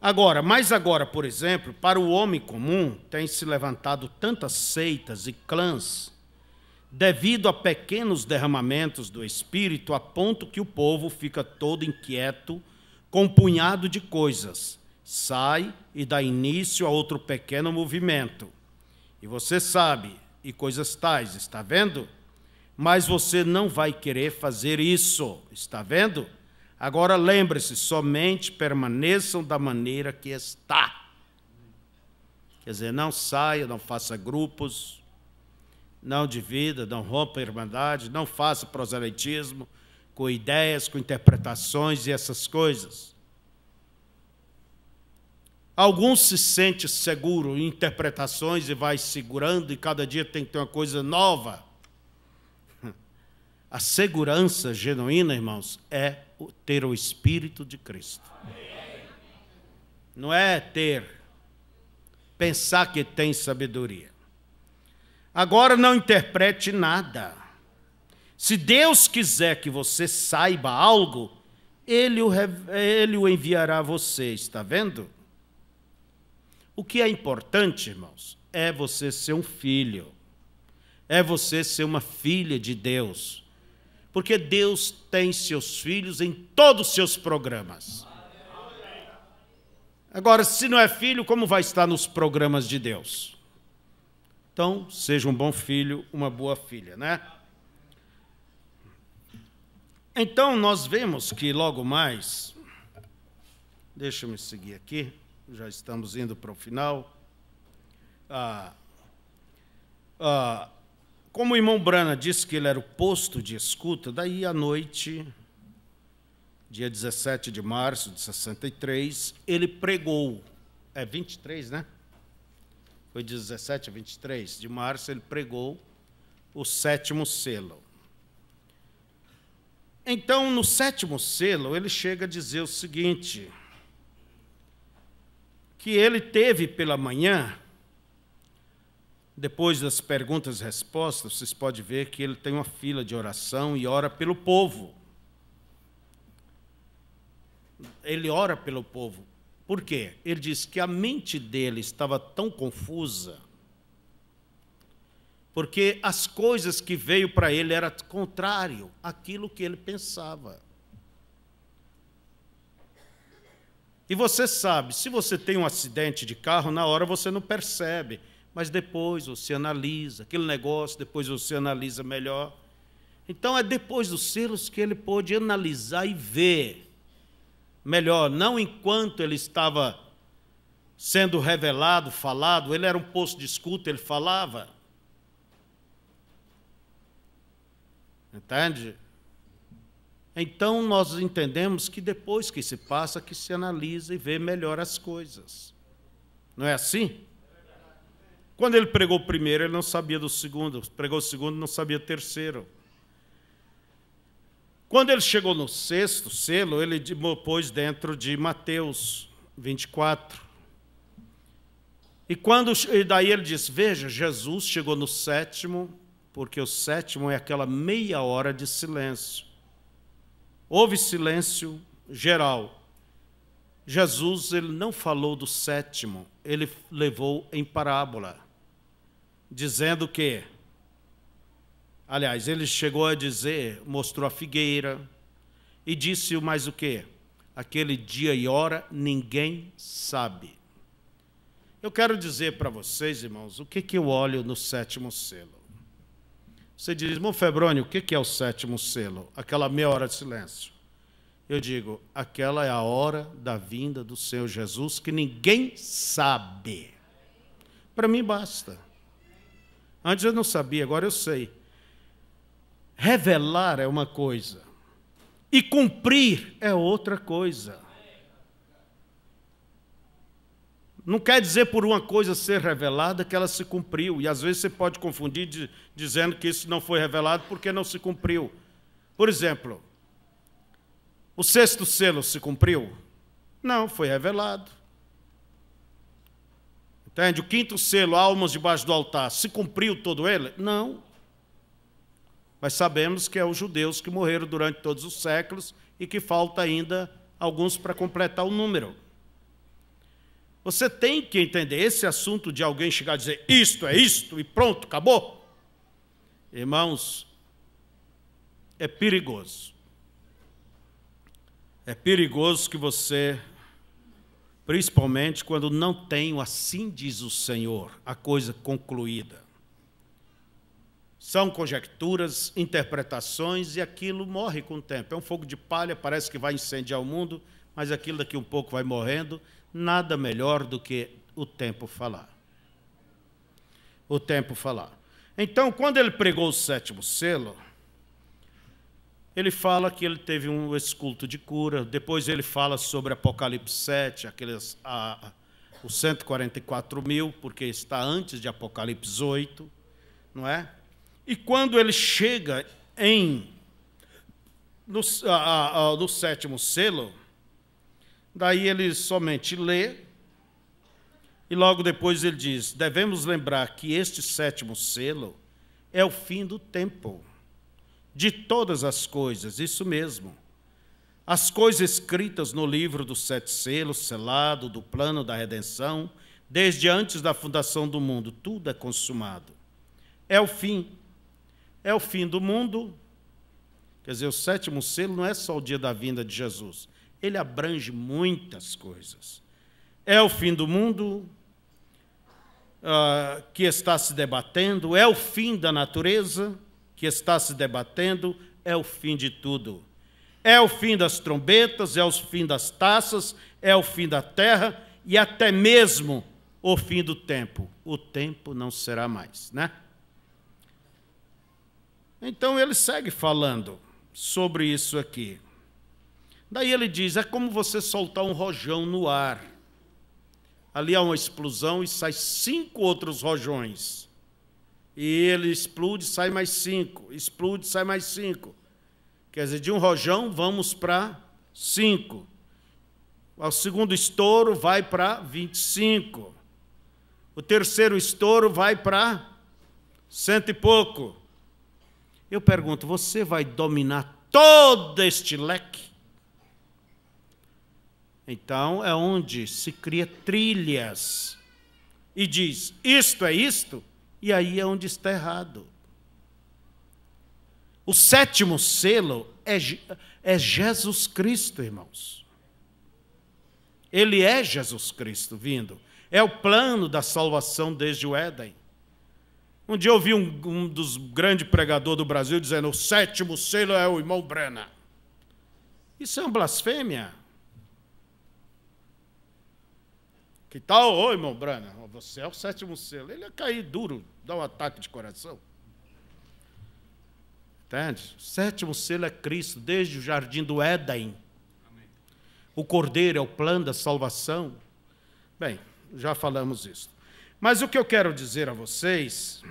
Agora, mais agora, por exemplo, para o homem comum, têm se levantado tantas seitas e clãs devido a pequenos derramamentos do espírito, a ponto que o povo fica todo inquieto com um punhado de coisas. Sai e dá início a outro pequeno movimento. E você sabe, e coisas tais, está vendo? Mas você não vai querer fazer isso, está vendo? Agora lembre-se, somente permaneçam da maneira que está. Quer dizer, não saia, não faça grupos, não divida, não rompa a irmandade, não faça proselitismo com ideias, com interpretações e essas coisas. Alguns se sente seguro em interpretações e vai segurando, e cada dia tem que ter uma coisa nova. A segurança genuína, irmãos, é ter o Espírito de Cristo. Não é ter, pensar que tem sabedoria. Agora não interprete nada. Se Deus quiser que você saiba algo, Ele o, ele o enviará a você, está vendo? O que é importante, irmãos, é você ser um filho, é você ser uma filha de Deus, porque Deus tem seus filhos em todos os seus programas. Agora, se não é filho, como vai estar nos programas de Deus? Então, seja um bom filho, uma boa filha, né? Então, nós vemos que logo mais. Deixa eu me seguir aqui já estamos indo para o final. Ah, ah, como o irmão Brana disse que ele era o posto de escuta, daí à noite, dia 17 de março de 63, ele pregou. É 23, né? Foi 17 a 23 de março, ele pregou o sétimo selo. Então, no sétimo selo, ele chega a dizer o seguinte que ele teve pela manhã, depois das perguntas e respostas, vocês podem ver que ele tem uma fila de oração e ora pelo povo. Ele ora pelo povo. Por quê? Ele diz que a mente dele estava tão confusa, porque as coisas que veio para ele era contrário àquilo que ele pensava. E você sabe, se você tem um acidente de carro, na hora você não percebe, mas depois você analisa aquele negócio, depois você analisa melhor. Então é depois dos selos que ele pôde analisar e ver melhor, não enquanto ele estava sendo revelado, falado, ele era um posto de escuta, ele falava. Entende? Então nós entendemos que depois que se passa, que se analisa e vê melhor as coisas. Não é assim? Quando ele pregou o primeiro, ele não sabia do segundo. Pregou o segundo, não sabia o terceiro. Quando ele chegou no sexto selo, ele pôs dentro de Mateus 24. E quando e daí ele diz: Veja, Jesus chegou no sétimo, porque o sétimo é aquela meia hora de silêncio houve silêncio geral. Jesus ele não falou do sétimo, ele levou em parábola, dizendo que, aliás, ele chegou a dizer, mostrou a figueira e disse mais o que? Aquele dia e hora ninguém sabe. Eu quero dizer para vocês, irmãos, o que, que eu olho no sétimo selo. Você diz, Febrônio, o que é o sétimo selo? Aquela meia hora de silêncio. Eu digo, aquela é a hora da vinda do Senhor Jesus que ninguém sabe. Para mim basta. Antes eu não sabia, agora eu sei. Revelar é uma coisa e cumprir é outra coisa. não quer dizer por uma coisa ser revelada que ela se cumpriu. E às vezes você pode confundir de, dizendo que isso não foi revelado porque não se cumpriu. Por exemplo, o sexto selo se cumpriu? Não, foi revelado. Entende? O quinto selo, almas debaixo do altar, se cumpriu todo ele? Não. Mas sabemos que é os judeus que morreram durante todos os séculos e que falta ainda alguns para completar o número. Você tem que entender esse assunto de alguém chegar a dizer isto é isto e pronto, acabou. Irmãos, é perigoso. É perigoso que você, principalmente quando não tem assim diz o Senhor, a coisa concluída. São conjecturas, interpretações e aquilo morre com o tempo. É um fogo de palha, parece que vai incendiar o mundo, mas aquilo daqui um pouco vai morrendo nada melhor do que o tempo falar. O tempo falar. Então, quando ele pregou o sétimo selo, ele fala que ele teve um esculto de cura, depois ele fala sobre Apocalipse 7, aqueles, a, os 144 mil, porque está antes de Apocalipse 8, não é? E quando ele chega em no, a, a, no sétimo selo, Daí ele somente lê, e logo depois ele diz: devemos lembrar que este sétimo selo é o fim do tempo, de todas as coisas, isso mesmo. As coisas escritas no livro dos sete selos, selado, do plano da redenção, desde antes da fundação do mundo, tudo é consumado. É o fim. É o fim do mundo. Quer dizer, o sétimo selo não é só o dia da vinda de Jesus, ele abrange muitas coisas. É o fim do mundo uh, que está se debatendo, é o fim da natureza que está se debatendo, é o fim de tudo. É o fim das trombetas, é o fim das taças, é o fim da terra e até mesmo o fim do tempo. O tempo não será mais, né? Então ele segue falando sobre isso aqui. Daí ele diz: é como você soltar um rojão no ar. Ali há uma explosão e sai cinco outros rojões. E ele explode, sai mais cinco. Explode, sai mais cinco. Quer dizer, de um rojão vamos para cinco. O segundo estouro vai para 25. O terceiro estouro vai para cento e pouco. Eu pergunto: você vai dominar todo este leque? Então é onde se cria trilhas e diz isto é isto, e aí é onde está errado. O sétimo selo é, é Jesus Cristo, irmãos. Ele é Jesus Cristo vindo. É o plano da salvação desde o Éden. Um dia eu ouvi um, um dos grandes pregadores do Brasil dizendo: o sétimo selo é o irmão Brena. Isso é uma blasfêmia. Que tal, ô irmão Brana? Você é o sétimo selo. Ele ia cair duro, dar um ataque de coração. Entende? O sétimo selo é Cristo, desde o jardim do Éden. Amém. O cordeiro é o plano da salvação. Bem, já falamos isso. Mas o que eu quero dizer a vocês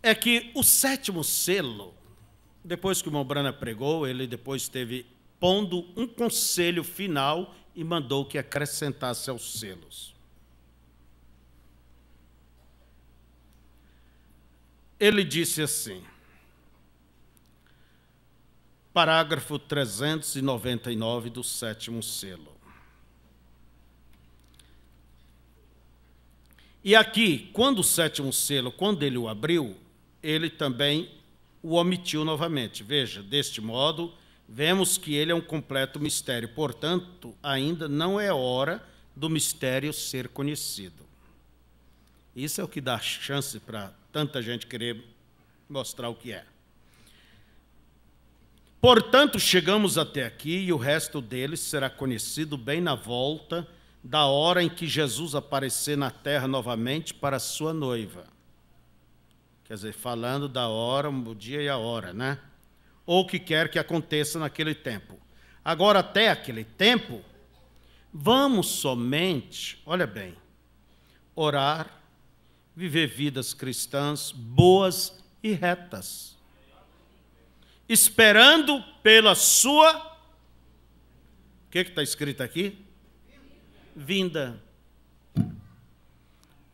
é que o sétimo selo, depois que o Mombrana pregou, ele depois teve pondo um conselho final e mandou que acrescentasse aos selos. Ele disse assim, parágrafo 399 do sétimo selo. E aqui, quando o sétimo selo, quando ele o abriu, ele também o omitiu novamente. Veja, deste modo, Vemos que ele é um completo mistério, portanto, ainda não é hora do mistério ser conhecido. Isso é o que dá chance para tanta gente querer mostrar o que é. Portanto, chegamos até aqui e o resto deles será conhecido bem na volta da hora em que Jesus aparecer na terra novamente para sua noiva. Quer dizer, falando da hora, o dia e a hora, né? ou o que quer que aconteça naquele tempo. Agora, até aquele tempo, vamos somente, olha bem, orar, viver vidas cristãs boas e retas, esperando pela sua. O que está escrito aqui? Vinda.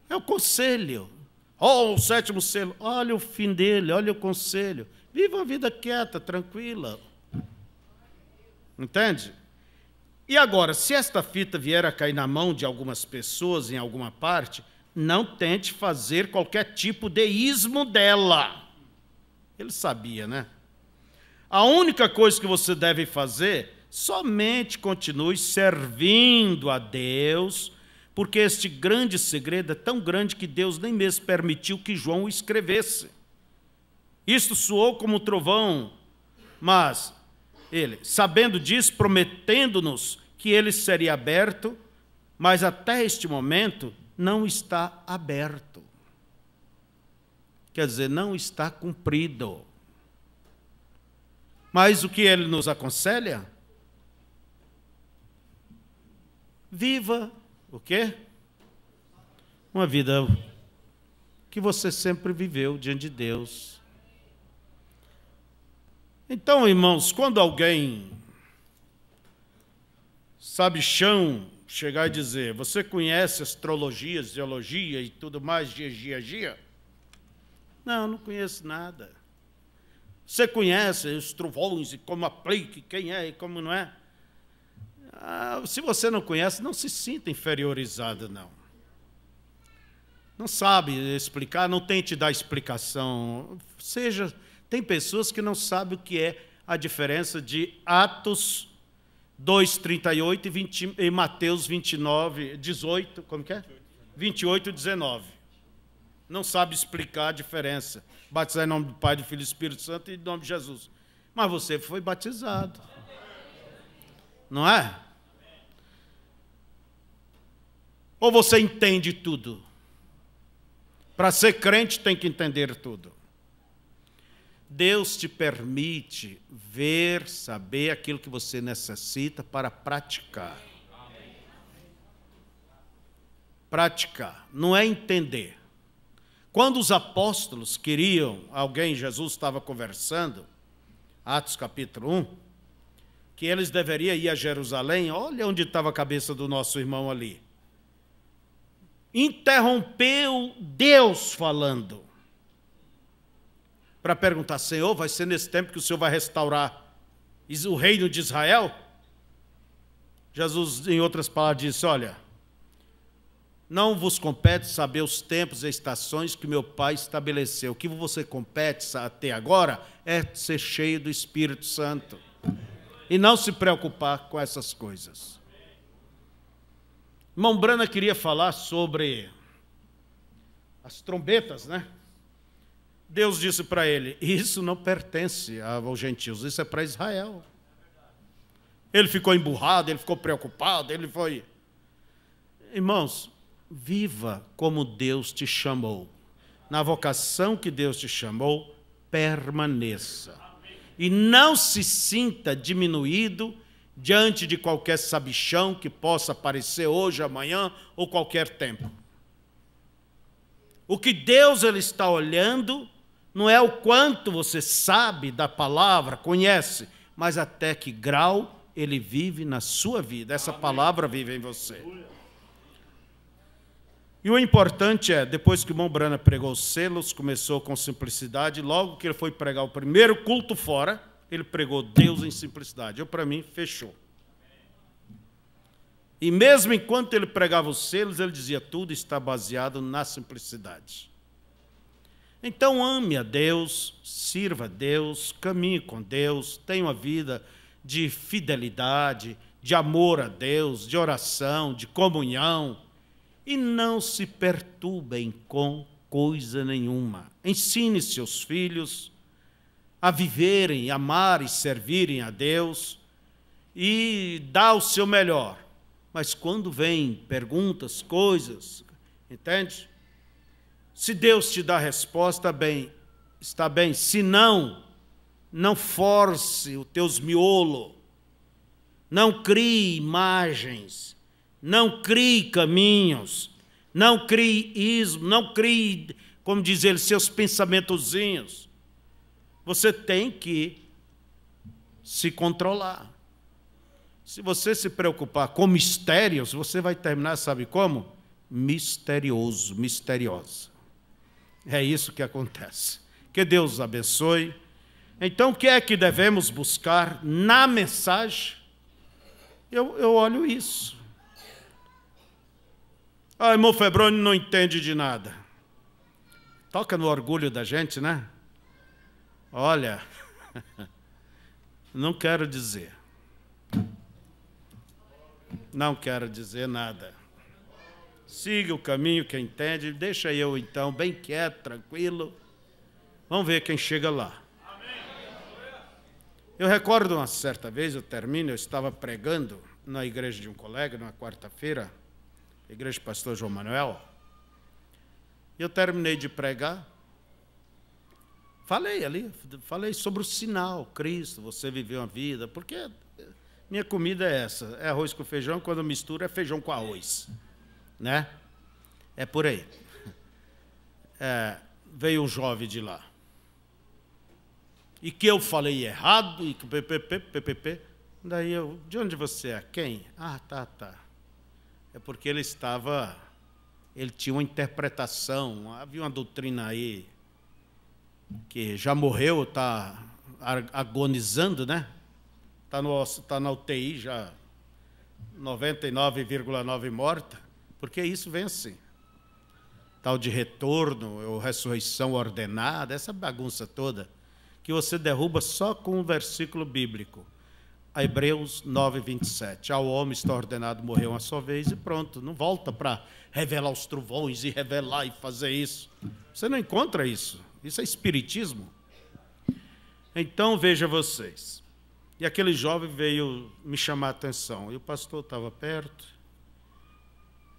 É o conselho. Olha o sétimo selo, olha o fim dele, olha o conselho. Viva uma vida quieta, tranquila. Entende? E agora, se esta fita vier a cair na mão de algumas pessoas em alguma parte, não tente fazer qualquer tipo de ismo dela. Ele sabia, né? A única coisa que você deve fazer, somente continue servindo a Deus, porque este grande segredo é tão grande que Deus nem mesmo permitiu que João o escrevesse. Isto soou como trovão, mas ele, sabendo disso, prometendo-nos que ele seria aberto, mas até este momento não está aberto. Quer dizer, não está cumprido. Mas o que ele nos aconselha? Viva o quê? Uma vida que você sempre viveu diante de Deus então, irmãos, quando alguém sabe chão chegar e dizer, você conhece astrologia, geologia e tudo mais, dia, dia, dia? Não, não conheço nada. Você conhece os trovões e como aplica, quem é e como não é? Ah, se você não conhece, não se sinta inferiorizado, não. Não sabe explicar, não tente dar explicação. Seja tem pessoas que não sabem o que é a diferença de Atos 2, 38 e, 20, e Mateus 29, 18, como que é? 28, 19. Não sabe explicar a diferença. Batizar em nome do Pai, do Filho e do Espírito Santo e em nome de Jesus. Mas você foi batizado. Não é? Ou você entende tudo? Para ser crente tem que entender tudo. Deus te permite ver, saber aquilo que você necessita para praticar. Praticar, não é entender. Quando os apóstolos queriam, alguém, Jesus estava conversando, Atos capítulo 1, que eles deveriam ir a Jerusalém, olha onde estava a cabeça do nosso irmão ali. Interrompeu Deus falando para perguntar: Senhor, vai ser nesse tempo que o Senhor vai restaurar o reino de Israel? Jesus, em outras palavras, disse: Olha, não vos compete saber os tempos e estações que meu Pai estabeleceu. O que você compete até agora é ser cheio do Espírito Santo e não se preocupar com essas coisas. Irmão Brana queria falar sobre as trombetas, né? Deus disse para ele: Isso não pertence aos gentios, isso é para Israel. Ele ficou emburrado, ele ficou preocupado, ele foi. Irmãos, viva como Deus te chamou. Na vocação que Deus te chamou, permaneça. E não se sinta diminuído diante de qualquer sabichão que possa aparecer hoje, amanhã ou qualquer tempo. O que Deus ele está olhando não é o quanto você sabe da palavra, conhece, mas até que grau ele vive na sua vida. Essa Amém. palavra vive em você. E o importante é, depois que o irmão Brana pregou os selos, começou com simplicidade, logo que ele foi pregar o primeiro culto fora, ele pregou Deus em simplicidade. Eu, para mim, fechou. E mesmo enquanto ele pregava os selos, ele dizia: tudo está baseado na simplicidade. Então ame a Deus, sirva a Deus, caminhe com Deus, tenha uma vida de fidelidade, de amor a Deus, de oração, de comunhão. E não se perturbem com coisa nenhuma. Ensine seus filhos a viverem, amar e servirem a Deus e dá o seu melhor. Mas quando vem perguntas, coisas, entende? Se Deus te dá resposta, bem, está bem. Se não, não force os teus miolo. Não crie imagens, não crie caminhos, não crie ismo, não crie, como diz ele, seus pensamentozinhos. Você tem que se controlar. Se você se preocupar com mistérios, você vai terminar, sabe como? Misterioso, misteriosa. É isso que acontece. Que Deus abençoe. Então, o que é que devemos buscar na mensagem? Eu, eu olho isso. Ah, irmão Febrônio não entende de nada. Toca no orgulho da gente, né? Olha, [laughs] não quero dizer. Não quero dizer nada. Siga o caminho que entende, deixa eu então bem quieto, tranquilo. Vamos ver quem chega lá. Eu recordo uma certa vez, eu termino, eu estava pregando na igreja de um colega, numa quarta-feira, igreja do pastor João Manuel. Eu terminei de pregar, falei ali, falei sobre o sinal, Cristo, você viveu uma vida, porque minha comida é essa, é arroz com feijão, quando mistura é feijão com arroz né? É por aí. É, veio um jovem de lá. E que eu falei errado, e que ppp, ppp. Daí eu, de onde você é? Quem? Ah, tá, tá. É porque ele estava, ele tinha uma interpretação, havia uma doutrina aí que já morreu, está agonizando, né? Está tá na UTI já, 99,9 morta. Porque isso vem assim. Tal de retorno ou ressurreição ordenada, essa bagunça toda, que você derruba só com um versículo bíblico. A Hebreus 9, 27. Ao homem está ordenado morrer uma só vez e pronto. Não volta para revelar os trovões e revelar e fazer isso. Você não encontra isso. Isso é espiritismo. Então veja vocês. E aquele jovem veio me chamar a atenção. E o pastor estava perto.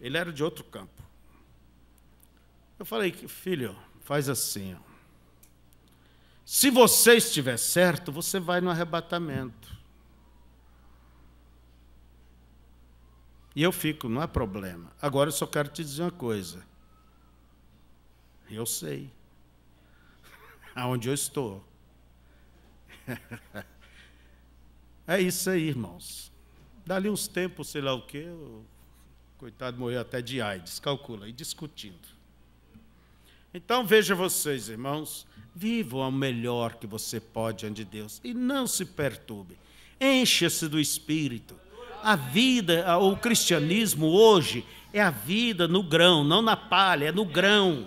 Ele era de outro campo. Eu falei, filho, faz assim. Ó. Se você estiver certo, você vai no arrebatamento. E eu fico, não é problema. Agora eu só quero te dizer uma coisa. Eu sei. [laughs] Aonde eu estou. [laughs] É isso aí, irmãos. Dali uns tempos, sei lá o quê, Coitado, morreu até de AIDS, calcula, e discutindo. Então veja vocês, irmãos, vivam ao melhor que você pode diante de Deus e não se perturbe. Encha-se do Espírito. A vida, o cristianismo hoje é a vida no grão, não na palha, é no grão.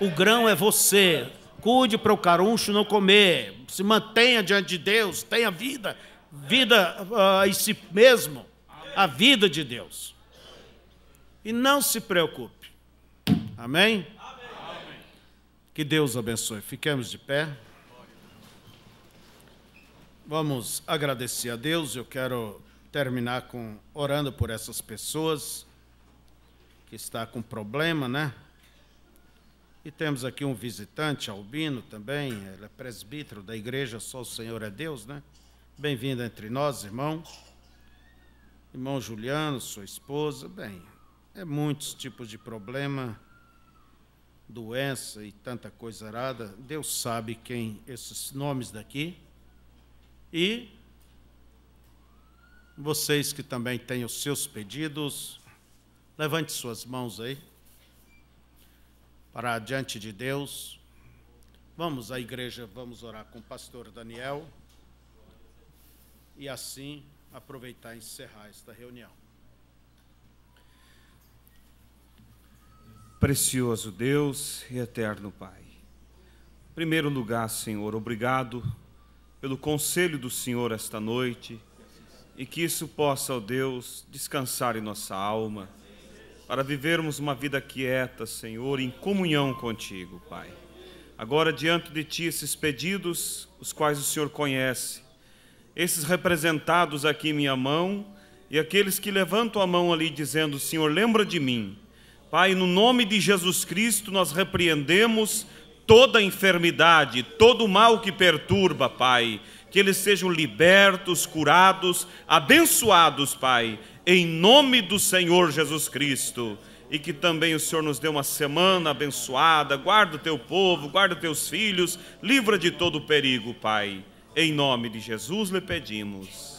O grão é você. Cuide para o caruncho não comer. Se mantenha diante de Deus, tenha vida, vida uh, ah, em si mesmo, a vida de Deus e não se preocupe. Amém? Amém. Que Deus abençoe. Fiquemos de pé. Vamos agradecer a Deus. Eu quero terminar com orando por essas pessoas que está com problema, né? E temos aqui um visitante, Albino, também, ele é presbítero da igreja, só o Senhor é Deus, né? Bem-vindo entre nós, irmão. Irmão Juliano, sua esposa, bem, é muitos tipos de problema, doença e tanta coisa arada. Deus sabe quem esses nomes daqui. E vocês que também têm os seus pedidos, levante suas mãos aí para diante de Deus. Vamos à igreja, vamos orar com o pastor Daniel e assim aproveitar e encerrar esta reunião. Precioso Deus e eterno Pai. Em primeiro lugar, Senhor, obrigado pelo conselho do Senhor esta noite e que isso possa, ó Deus, descansar em nossa alma para vivermos uma vida quieta, Senhor, em comunhão contigo, Pai. Agora, diante de Ti, esses pedidos, os quais o Senhor conhece, esses representados aqui em minha mão e aqueles que levantam a mão ali dizendo: Senhor, lembra de mim. Pai, no nome de Jesus Cristo, nós repreendemos toda enfermidade, todo mal que perturba, Pai. Que eles sejam libertos, curados, abençoados, Pai, em nome do Senhor Jesus Cristo. E que também o Senhor nos dê uma semana abençoada. Guarda o teu povo, guarda teus filhos, livra de todo perigo, Pai. Em nome de Jesus lhe pedimos.